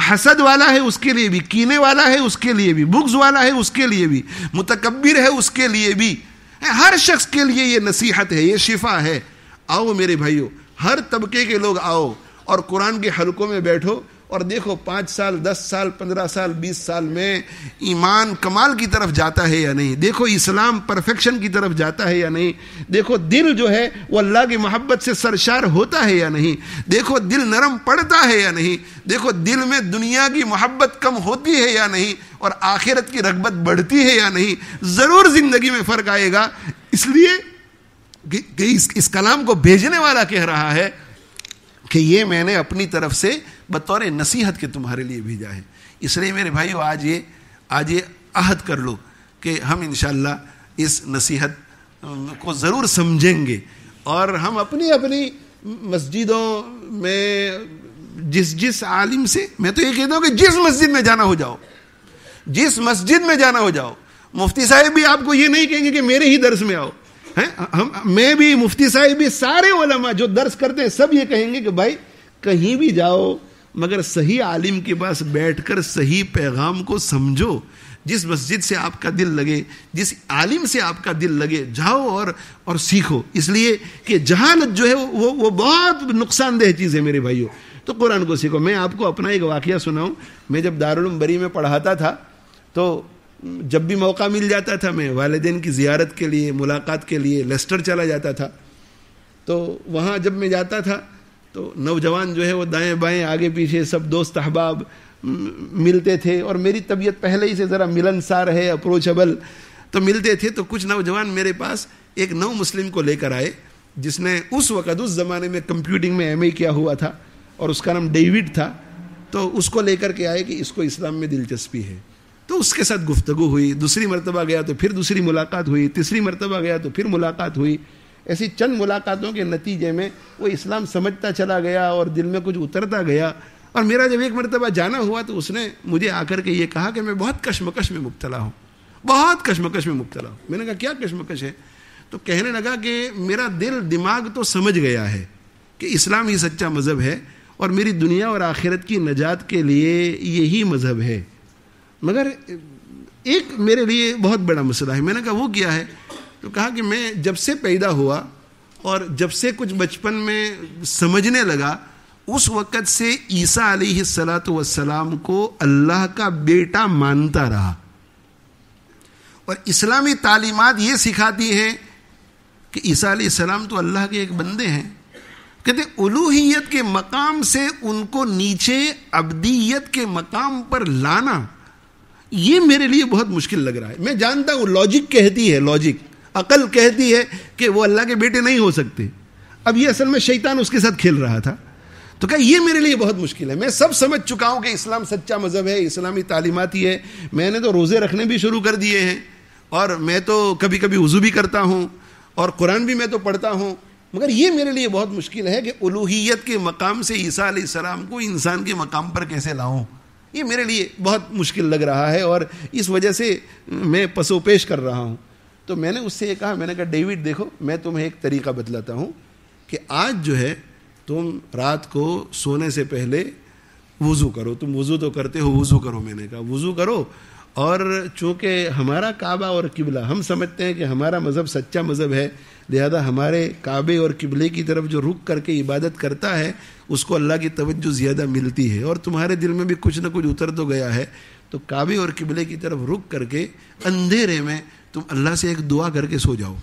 हसद वाला है उसके लिए भी कीने वाला है उसके लिए भी बुग्ज वाला है उसके लिए भी मुतकबिर है उसके लिए भी हर शख्स के लिए ये नसीहत है ये शिफा है आओ मेरे भाइयों हर तबके के लोग आओ और कुरान के हलकों में बैठो और देखो पाँच साल दस साल पंद्रह साल बीस साल में ईमान कमाल की तरफ जाता है या नहीं देखो इस्लाम परफेक्शन की तरफ जाता है या नहीं देखो दिल जो है वो अल्लाह की मोहब्बत से सरशार होता है या नहीं देखो दिल नरम पड़ता है या नहीं देखो दिल में दुनिया की मोहब्बत कम होती है या नहीं और आखिरत की रगबत बढ़ती है या नहीं ज़रूर ज़िंदगी में फ़र्क आएगा इसलिए कि इस, इस कलाम को भेजने वाला कह रहा है कि ये मैंने अपनी तरफ से बतौर नसीहत के तुम्हारे लिए भेजा है इसलिए मेरे भाइयों आज ये आज ये अहद कर लो कि हम इन इस नसीहत को ज़रूर समझेंगे और हम अपनी अपनी मस्जिदों में जिस जिस आलिम से मैं तो ये कहता हूँ कि जिस मस्जिद में जाना हो जाओ जिस मस्जिद में जाना हो जाओ मुफ्ती साहब भी आपको ये नहीं कहेंगे कि मेरे ही दर्स में आओ हैं हम मैं भी मुफ्ती साहब भी सारे ओलमा जो दर्ज करते हैं सब ये कहेंगे कि भाई कहीं भी जाओ मगर सही आलिम के पास बैठकर सही पैगाम को समझो जिस मस्जिद से आपका दिल लगे जिस आलिम से आपका दिल लगे जाओ और और सीखो इसलिए कि जहालत जो है वो वो बहुत नुकसानदेह चीज़ है मेरे भाइयों तो कुरान को सीखो मैं आपको अपना एक वाक़ सुनाऊँ मैं जब दारुल बरी में पढ़ाता था तो जब भी मौका मिल जाता था मैं वालदेन की ज़ियारत के लिए मुलाकात के लिए लेस्टर चला जाता था तो वहाँ जब मैं जाता था तो नौजवान जो है वो दाएं बाएं आगे पीछे सब दोस्त अहबाब मिलते थे और मेरी तबीयत पहले ही से ज़रा मिलनसार है अप्रोचेबल तो मिलते थे तो कुछ नौजवान मेरे पास एक नव मुस्लिम को लेकर आए जिसने उस वक़्त उस ज़माने में कंप्यूटिंग में एम किया हुआ था और उसका नाम डेविड था तो उसको लेकर के आए कि इसको इस्लाम में दिलचस्पी है तो उसके साथ गुफ्तगु हुई दूसरी मरतबा गया तो फिर दूसरी मुलाकात हुई तीसरी मरतबा गया तो फिर मुलाकात हुई ऐसी चंद मुलाकातों के नतीजे में वो इस्लाम समझता चला गया और दिल में कुछ उतरता गया और मेरा जब एक मरतबा जाना हुआ तो उसने मुझे आकर के ये कहा कि मैं बहुत कशमकश में मुबतला हूँ बहुत कशमकश में मुबतला हूँ मैंने कहा क्या कशमकश है तो कहने लगा कि मेरा दिल दिमाग तो समझ गया है कि इस्लाम ही सच्चा मज़हब है और मेरी दुनिया और आखिरत की नजात के लिए यही मज़हब है मगर एक मेरे लिए बहुत बड़ा मसला है मैंने कहा वो क्या है तो कहा कि मैं जब से पैदा हुआ और जब से कुछ बचपन में समझने लगा उस वक़्त से ईसा सलात वसलाम को अल्लाह का बेटा मानता रहा और इस्लामी तालीमत ये सिखाती हैं कि ईसा सलाम तो अल्लाह के एक बंदे हैं कहते उलूहियत के मकाम से उनको नीचे अब्दियत के मकाम पर लाना ये मेरे लिए बहुत मुश्किल लग रहा है मैं जानता हूँ लॉजिक कहती है लॉजिक अकल कहती है कि वो अल्लाह के बेटे नहीं हो सकते अब ये असल में शैतान उसके साथ खेल रहा था तो क्या ये मेरे लिए बहुत मुश्किल है मैं सब समझ चुका हूँ कि इस्लाम सच्चा मज़हब है इस्लामी तालीमती है मैंने तो रोज़े रखने भी शुरू कर दिए हैं और मैं तो कभी कभी वज़ू भी करता हूँ और कुरान भी मैं तो पढ़ता हूँ मगर ये मेरे लिए बहुत मुश्किल है कि उलूहियत के मकाम से ईसा सलाम को इंसान के मकाम पर कैसे लाऊँ ये मेरे लिए बहुत मुश्किल लग रहा है और इस वजह से मैं पसोपेश कर रहा हूँ तो मैंने उससे ये कहा मैंने कहा डेविड देखो मैं तुम्हें एक तरीका बतलाता हूँ कि आज जो है तुम रात को सोने से पहले वज़ू करो तुम वज़ू तो करते हो वज़ू करो मैंने कहा वज़ू करो और चूँकि हमारा काबा और किबला हम समझते हैं कि हमारा मज़हब सच्चा मज़हब है लिहाजा हमारे काबे और किबले की तरफ जो रुक करके इबादत करता है उसको अल्लाह की तवज्जो ज़्यादा मिलती है और तुम्हारे दिल में भी कुछ ना कुछ उतर तो गया है तो काबे और किबले की तरफ रुक करके अंधेरे में तुम अल्लाह से एक दुआ करके सो जाओ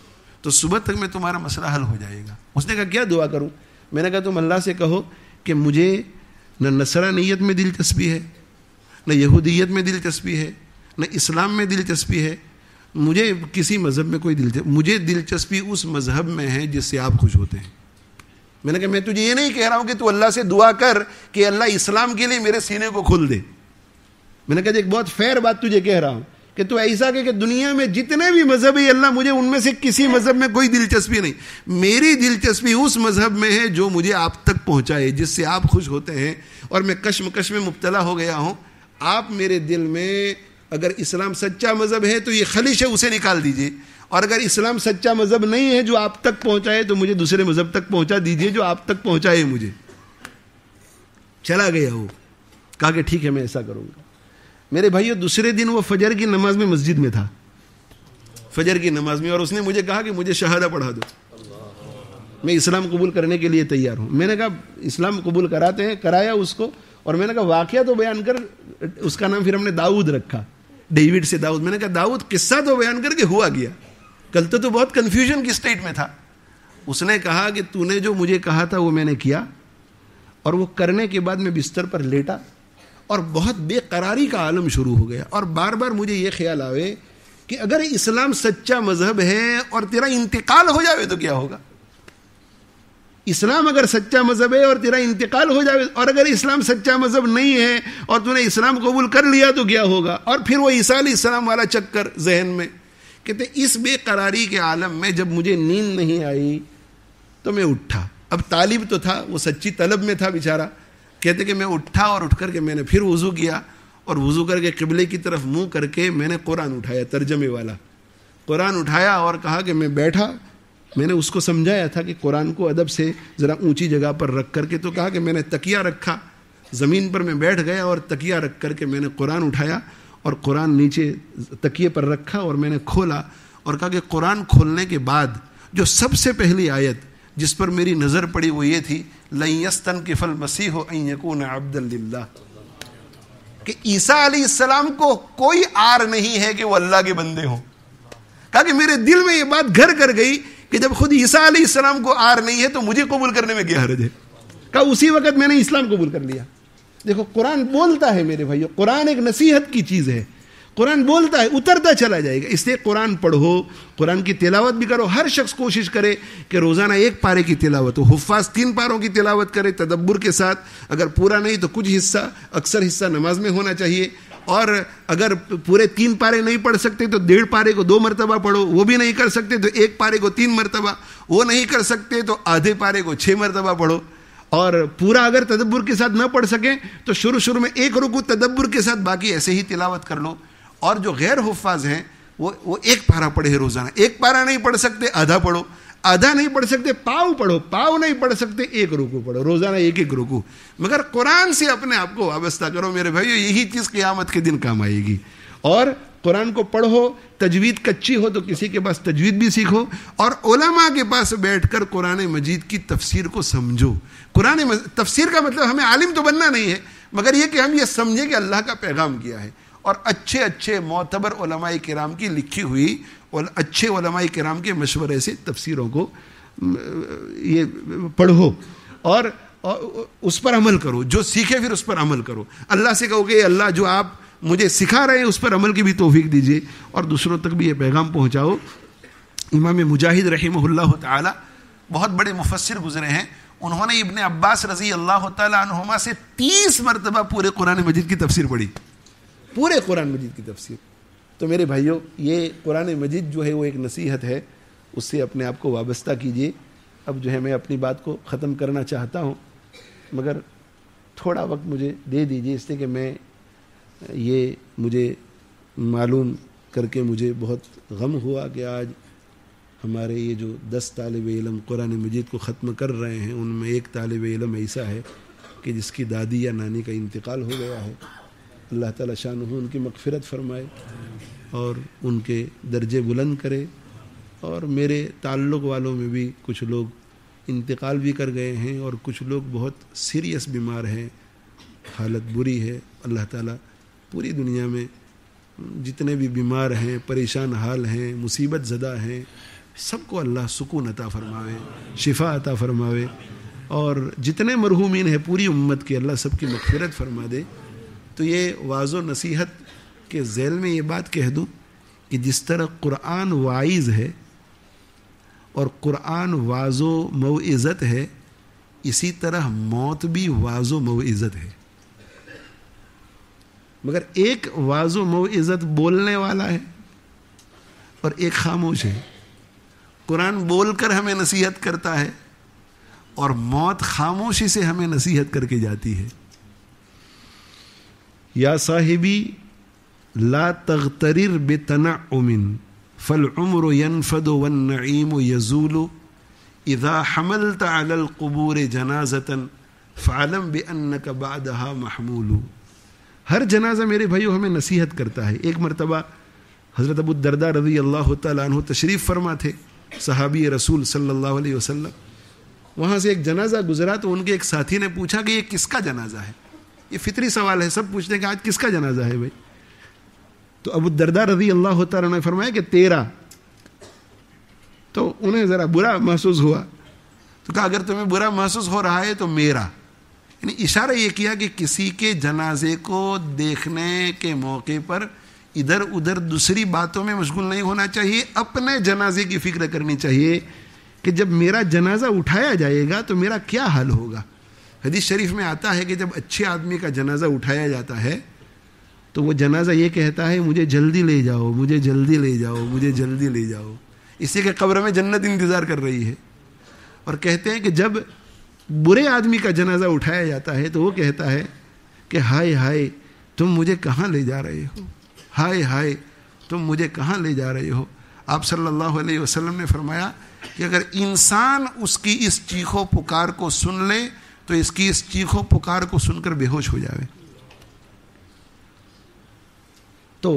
तो सुबह तक में तुम्हारा मसला हल हो जाएगा उसने कहा क्या दुआ करूँ मैंने कहा तुम अल्लाह से कहो कि मुझे न नसरा नीयत में दिलचस्पी है न यहूदीत में दिलचस्पी है न इस्लाम में दिलचस्पी है मुझे किसी मज़हब में कोई दिलचस्प मुझे दिलचस्पी उस मज़हब में है जिससे आप खुश होते हैं मैंने कहा मैं तुझे ये नहीं कह रहा हूं कि तू अल्लाह से दुआ कर कि अल्लाह इस्लाम के लिए मेरे सीने को खोल दे मैंने कहा एक बहुत फेयर बात तुझे कह रहा हूं कि तू ऐसा कि दुनिया में जितने भी मजहब है अल्लाह मुझे उनमें से किसी मजहब में कोई दिलचस्पी नहीं मेरी दिलचस्पी उस मजहब में है जो मुझे आप तक पहुंचाए जिससे आप खुश होते हैं और मैं कश में मुबतला हो गया हूं आप मेरे दिल में अगर इस्लाम सच्चा मज़हब है तो ये खलिश है उसे निकाल दीजिए और अगर इस्लाम सच्चा मज़हब नहीं है जो आप तक पहुंचाए तो मुझे दूसरे मज़हब तक पहुंचा दीजिए जो आप तक पहुंचाए मुझे चला गया वो कहा कि ठीक है मैं ऐसा करूंगा मेरे भाइयों दूसरे दिन वो फजर की नमाज में मस्जिद में था फजर की नमाज में और उसने मुझे कहा कि मुझे शहादा पढ़ा दो मैं इस्लाम कबूल करने के लिए तैयार हूँ मैंने कहा इस्लाम कबूल कराते हैं कराया उसको और मैंने कहा वाक्य तो बयान कर उसका नाम फिर हमने दाऊद रखा डेविड से दाऊद मैंने कहा दाऊद किस्सा तो बयान करके हुआ गया कल तो, तो बहुत कन्फ्यूजन की स्टेट में था उसने कहा कि तूने जो मुझे कहा था वो मैंने किया और वो करने के बाद मैं बिस्तर पर लेटा और बहुत बेकरारी का आलम शुरू हो गया और बार बार मुझे ये ख्याल आवे कि अगर इस्लाम सच्चा मजहब है और तेरा इंतकाल हो जावे तो क्या होगा इस्लाम अगर सच्चा मजहब है और तेरा इंतकाल हो जावे और अगर इस्लाम सच्चा मजहब नहीं है और तूने इस्लाम कबूल कर लिया तो क्या होगा और फिर वो ईसा इस्लाम वाला चक्कर जहन में कहते इस बेकरारी के आलम में जब मुझे नींद नहीं आई तो मैं उठा अब तालिब तो था वो सच्ची तलब में था बेचारा कहते कि मैं उठा और उठ करके मैंने फिर वज़ू किया और वज़ू करके किबले की तरफ मुंह करके मैंने कुरान उठाया तर्जमे वाला कुरान उठाया और कहा कि मैं बैठा मैंने उसको समझाया था कि कुरान को अदब से ज़रा ऊंची जगह पर रख करके तो कहा कि मैंने तकिया रखा ज़मीन पर मैं बैठ गया और तकिया रख करके मैंने कुरान उठाया और कुरान नीचे तकिए पर रखा और मैंने खोला और कहा कि कुरान खोलने के बाद जो सबसे पहली आयत जिस पर मेरी नज़र पड़ी वो ये थी लयस्तन किफल मसीह अकून अब्दुल्ला कि ईसा सलाम को कोई आर नहीं है कि वो अल्लाह के बंदे हों कहा कि मेरे दिल में ये बात घर कर गई कि जब खुद ईसा सलाम को आर नहीं है तो मुझे कबूल करने में क्या हरज है कहा उसी वक्त मैंने इस्लाम कबूल कर लिया देखो कुरान बोलता है मेरे भाइयों कुरान एक नसीहत की चीज़ है कुरान बोलता है उतरता चला जाएगा इसलिए कुरान पढ़ो कुरान की तिलावत भी करो हर शख्स कोशिश करे कि रोज़ाना एक पारे की तिलावत हो हफ्फाज तीन पारों की तिलावत करे तदब्बर के साथ अगर पूरा नहीं तो कुछ हिस्सा अक्सर हिस्सा नमाज में होना चाहिए और अगर पूरे तीन पारे नहीं पढ़ सकते तो डेढ़ पारे को दो मरतबा पढ़ो वो भी नहीं कर सकते तो एक पारे को तीन मरतबा वो नहीं कर सकते तो आधे पारे को छः मरतबा पढ़ो और पूरा अगर तदब्बर के साथ न पढ़ सकें तो शुरू शुरू में एक रुकू तदब्बर के साथ बाकी ऐसे ही तिलावत कर लो और जो गैर हफाज हैं वो वो एक पारा पढ़े रोज़ाना एक पारा नहीं पढ़ सकते आधा पढ़ो आधा नहीं पढ़ सकते पाव पढ़ो पाव नहीं पढ़ सकते एक रुकू पढ़ो रोज़ाना एक एक रुकू मगर कुरान से अपने आप को वाबस्ता करो मेरे भाई यही चीज़ क़ियामत के दिन काम आएगी और कुरान को पढ़ो तजवीद कच्ची हो तो किसी के पास तजवीद भी सीखो और ओलामा के पास बैठकर कुरान मजीद की तफसीर को समझो कुरान तफसीर का मतलब हमें आलिम तो बनना नहीं है मगर यह कि हम ये समझें कि अल्लाह का पैगाम किया है और अच्छे अच्छे मोतबर कराम की लिखी हुई और अच्छे कराम के मशवरे से तफसीरों को ये पढ़ो और, और उस पर अमल करो जो सीखे फिर उस पर अमल करो अल्लाह से कहोगे अल्लाह जो आप मुझे सिखा रहे हैं उस पर अमल की भी तोफीक दीजिए और दूसरों तक भी ये पैगाम पहुँचाओ इमाम मुजाहिद रही ताली बहुत बड़े मुफसर गुजरे हैं उन्होंने इबन अब्बास रजी अल्लाह तुमा से तीस मरतबा पूरे कुरान मजिद की तफसीर पढ़ी पूरे कुरान मजिद की तफसीर तो मेरे भाइयों ये कुरान मजिद जो है वो एक नसीहत है उससे अपने आप को वाबस्ता कीजिए अब जो है मैं अपनी बात को ख़त्म करना चाहता हूँ मगर थोड़ा वक्त मुझे दे दीजिए इसलिए कि मैं ये मुझे मालूम करके मुझे बहुत गम हुआ कि आज हमारे ये जो दस तालब इलम कुरान मजीद को ख़त्म कर रहे हैं उनमें एक तालब इलम ऐसा है कि जिसकी दादी या नानी का इंतकाल हो गया है अल्लाह ताला शान हो उनकी मकफ़रत फरमाए और उनके दर्जे बुलंद करे और मेरे ताल्लुक़ वालों में भी कुछ लोग इंतकाल भी कर गए हैं और कुछ लोग बहुत सीरियस बीमार हैं हालत बुरी है अल्लाह ताला पूरी दुनिया में जितने भी बीमार हैं परेशान हाल हैं मुसीबत ज़दा हैं सबको अल्लाह सुकून अता फरमावे शिफा अता फरमावे और जितने मरहूमिन है पूरी उम्मत के अल्लाह सबकी मफफरत फरमा दे तो ये वाजो नसीहत के जैल में ये बात कह दूँ कि जिस तरह कुरान वाइज है और कुरान वाजो मवज़त है इसी तरह मौत भी वाजो मवज़त है मगर एक वाजो मो इज्जत बोलने वाला है और एक खामोश है कुरान बोलकर हमें नसीहत करता है और मौत खामोशी से हमें नसीहत करके जाती है या साहिबी ला तगतरिर बेतना उमिन फल उम्र यनफद वन नईम यजूलो इधा हमल कबूर जनाजतन फ़ालम बे अन्न कबादहा महमूलू हर जनाजा मेरे भाइयों हमें नसीहत करता है एक मरतबा हज़रत अबू दरदा रजी अल्लाह तु तशरीफ़ फरमा थे सहाबी रसूल सल्लल्लाहु अलैहि वसल्लम वहाँ से एक जनाजा गुजरा तो उनके एक साथी ने पूछा कि ये किसका जनाजा है ये फितरी सवाल है सब पूछते हैं कि आज किसका जनाजा है भाई तो अबू दरदा रजी अल्लाह तु ने फरमाया कि तेरा तो उन्हें ज़रा बुरा महसूस हुआ तो कहा अगर तुम्हें बुरा महसूस हो रहा है तो मेरा यानी इशारा ये किया कि किसी के जनाजे को देखने के मौके पर इधर उधर दूसरी बातों में मशगूल नहीं होना चाहिए अपने जनाजे की फिक्र करनी चाहिए कि जब मेरा जनाजा उठाया जाएगा तो मेरा क्या हाल होगा हदीस शरीफ में आता है कि जब अच्छे आदमी का जनाजा उठाया जाता है तो वो जनाजा ये कहता है मुझे जल्दी ले जाओ मुझे जल्दी ले जाओ मुझे जल्दी ले जाओ इसी के कब्र में जन्नत इंतज़ार कर रही है और कहते हैं कि जब बुरे आदमी का जनाजा उठाया जाता है तो वो कहता है कि हाय हाय तुम मुझे कहाँ ले जा रहे हो हाय हाय तुम मुझे कहाँ ले जा रहे हो आप सल्लल्लाहु अलैहि वसल्लम ने फरमाया कि अगर इंसान उसकी इस चीखो पुकार को सुन ले तो इसकी इस चीखो पुकार को सुनकर बेहोश हो जाए तो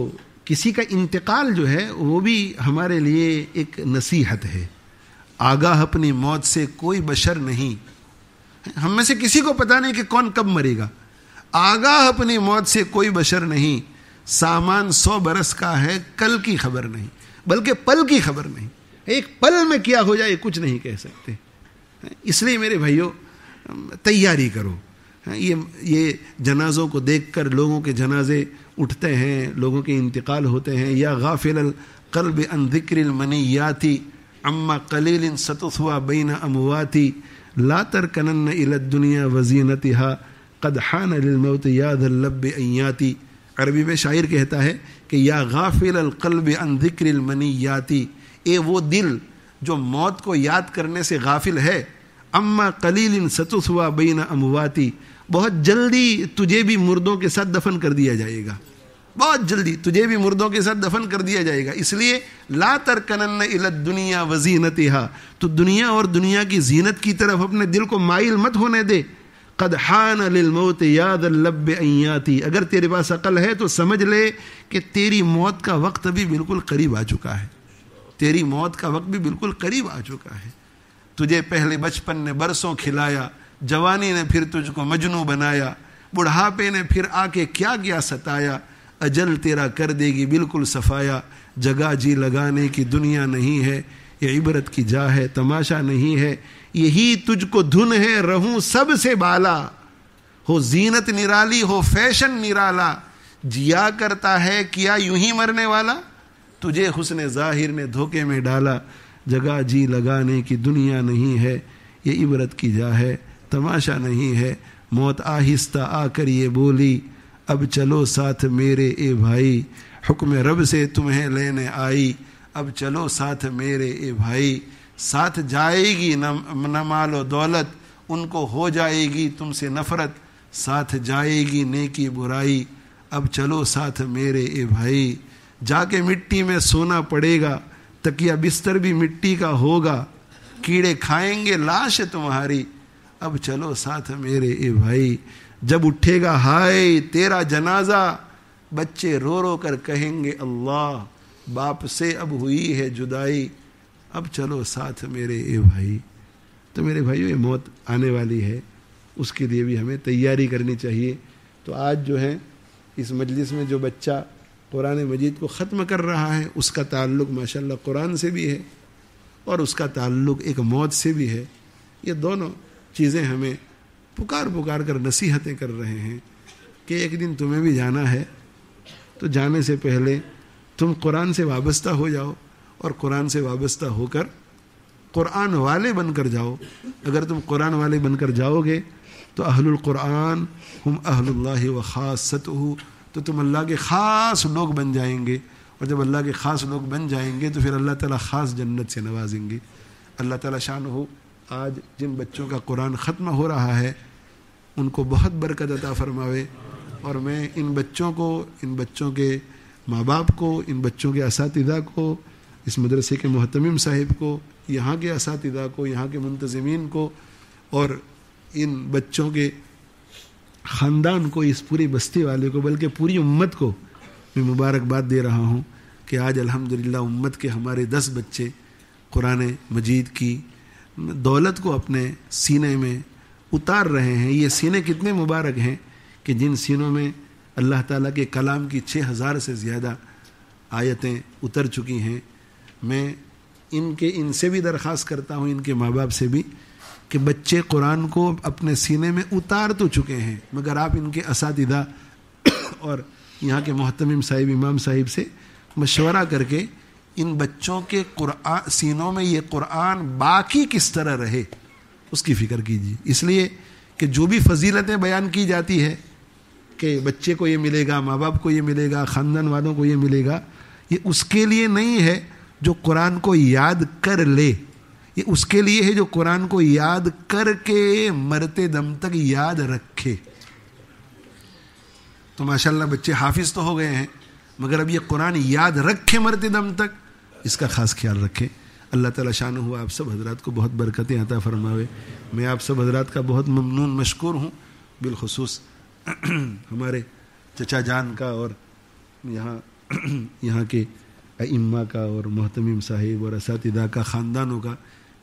किसी का इंतकाल जो है वो भी हमारे लिए एक नसीहत है आगाह अपनी मौत से कोई बशर नहीं हम में से किसी को पता नहीं कि कौन कब मरेगा आगाह अपनी मौत से कोई बशर नहीं सामान सौ बरस का है कल की खबर नहीं बल्कि पल की खबर नहीं एक पल में क्या हो जाए कुछ नहीं कह सकते इसलिए मेरे भाइयों तैयारी करो ये ये जनाज़ों को देखकर लोगों के जनाजे उठते हैं लोगों के इंतकाल होते हैं या गाफिल कल्ब अन ज़िक्र मनीयाती अम्मा कलील सतुआ बीना अमुआती लातर तरकनन इला दुनिया वजीनतिहा कद हान मौत याद लब अयाति अरबी में शायर कहता है कि या गाफिल अलकलब अन ज़िक्रमनी याति ए वो दिल जो मौत को याद करने से गाफिल है अम्मा कलील इन सतुस हुआ बीना अमवाती बहुत जल्दी तुझे भी मुर्दों के साथ दफन कर दिया जाएगा बहुत जल्दी तुझे भी मुर्दों के साथ दफन कर दिया जाएगा इसलिए ला तरकनन इलत दुनिया वजीनतिहा तो दुनिया और दुनिया की जीनत की तरफ अपने दिल को माइल मत होने दे कद हान मौत याद लब्ब अयाती अगर तेरे पास अकल है तो समझ ले कि तेरी मौत का वक्त अभी बिल्कुल करीब आ चुका है तेरी मौत का वक्त भी बिल्कुल करीब आ चुका है तुझे पहले बचपन ने बरसों खिलाया जवानी ने फिर तुझको मजनू बनाया बुढ़ापे ने फिर आके क्या क्या सताया अजल तेरा कर देगी बिल्कुल सफाया जगह जी लगाने की दुनिया नहीं है ये इबरत की जा है तमाशा नहीं है यही तुझको धुन है रहूं सबसे बाला हो जीनत निराली हो फैशन निराला जिया करता है किया यूं ही मरने वाला तुझे हुसन जाहिर ने धोखे में डाला जगह जी लगाने की दुनिया नहीं है ये इबरत की जा है तमाशा नहीं है मौत आहिस्ता आकर ये बोली अब चलो साथ मेरे ए भाई हुक्म रब से तुम्हें लेने आई अब चलो साथ मेरे ए भाई साथ जाएगी न, न मालो दौलत उनको हो जाएगी तुमसे नफरत साथ जाएगी नेकी बुराई अब चलो साथ मेरे ए भाई जाके मिट्टी में सोना पड़ेगा तकिया बिस्तर भी मिट्टी का होगा कीड़े खाएंगे लाश तुम्हारी अब चलो साथ मेरे ए भाई जब उठेगा हाय तेरा जनाजा बच्चे रो रो कर कहेंगे अल्लाह बाप से अब हुई है जुदाई अब चलो साथ मेरे ए भाई तो मेरे भाइयों ये मौत आने वाली है उसके लिए भी हमें तैयारी करनी चाहिए तो आज जो है इस मजलिस में जो बच्चा कुरान मजीद को ख़त्म कर रहा है उसका ताल्लुक माशाल्लाह कुरान से भी है और उसका ताल्लुक एक मौत से भी है ये दोनों चीज़ें हमें पुकार पुकार कर नसीहतें कर रहे हैं कि एक दिन तुम्हें भी जाना है तो जाने से पहले तुम कुरान से वाबस्ता हो जाओ और कुरान से वाबस्ता होकर कुरान वाले बनकर जाओ अगर तुम कुरान वाले बनकर जाओगे तो अहलुल कुरान हम अहलुल्लाह व खासत हो तो तुम अल्लाह के ख़ास लोग बन जाएंगे और जब अल्लाह के ख़ास लोग बन जाएंगे तो फिर अल्लाह ताला ख़ास जन्नत से नवाजेंगे अल्लाह ताला शान हो आज जिन बच्चों का कुरान ख़त्म हो रहा है उनको बहुत बरकत अता फरमावे और मैं इन बच्चों को इन बच्चों के माँ बाप को इन बच्चों के इस को इस मदरसे के महतम साहिब को यहाँ के इस को यहाँ के मुंतजमीन को और इन बच्चों के ख़ानदान को इस पूरी बस्ती वाले को बल्कि पूरी उम्मत को मैं मुबारकबाद दे रहा हूँ कि आज अल्हम्दुलिल्लाह उम्मत के हमारे दस बच्चे कुरान मजीद की दौलत को अपने सीने में उतार रहे हैं ये सीने कितने मुबारक हैं कि जिन सीनों में अल्लाह ताला के कलाम की छः हज़ार से ज़्यादा आयतें उतर चुकी हैं मैं इनके इनसे भी दरख्वास करता हूँ इनके माँ बाप से भी कि बच्चे कुरान को अपने सीने में उतार तो चुके हैं मगर आप इनके इसातदा और यहाँ के महतम साहिब इमाम साहिब से मशवरा करके इन बच्चों के कुरान सीनों में ये कुरान बाकी किस तरह रहे उसकी फ़िक्र कीजिए इसलिए कि जो भी फजीलतें बयान की जाती है कि बच्चे को ये मिलेगा माँ बाप को ये मिलेगा ख़ानदान वालों को ये मिलेगा ये उसके लिए नहीं है जो कुरान को याद कर ले ये उसके लिए है जो कुरान को याद करके मरते दम तक याद रखे तो माशाल्लाह बच्चे हाफिज़ तो हो गए हैं मगर अब ये कुरान याद रखे मरते दम तक इसका ख़ास ख्याल रखें अल्लाह ताला शान हुआ आप सब हजरात को बहुत बरकतें अता फरमावे मैं आप सब हजरात का बहुत ममनून मशकूर हूँ बिलखसूस हमारे चचा जान का और यहाँ यहाँ के अम्मा का और महतमीम साहिब और इसदा का ख़ानदानों का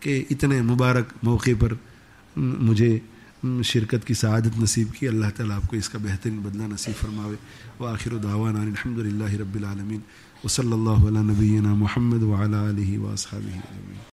कि इतने मुबारक मौके पर मुझे शिरकत की शहादत नसीब की अल्लाह ताला आपको इसका बेहतरीन बदला नसीब फरमावे व आखिर दावा अलहमदिल्ला रबालमीन वसल्ला नबीना मोहम्मद वाल वसहबी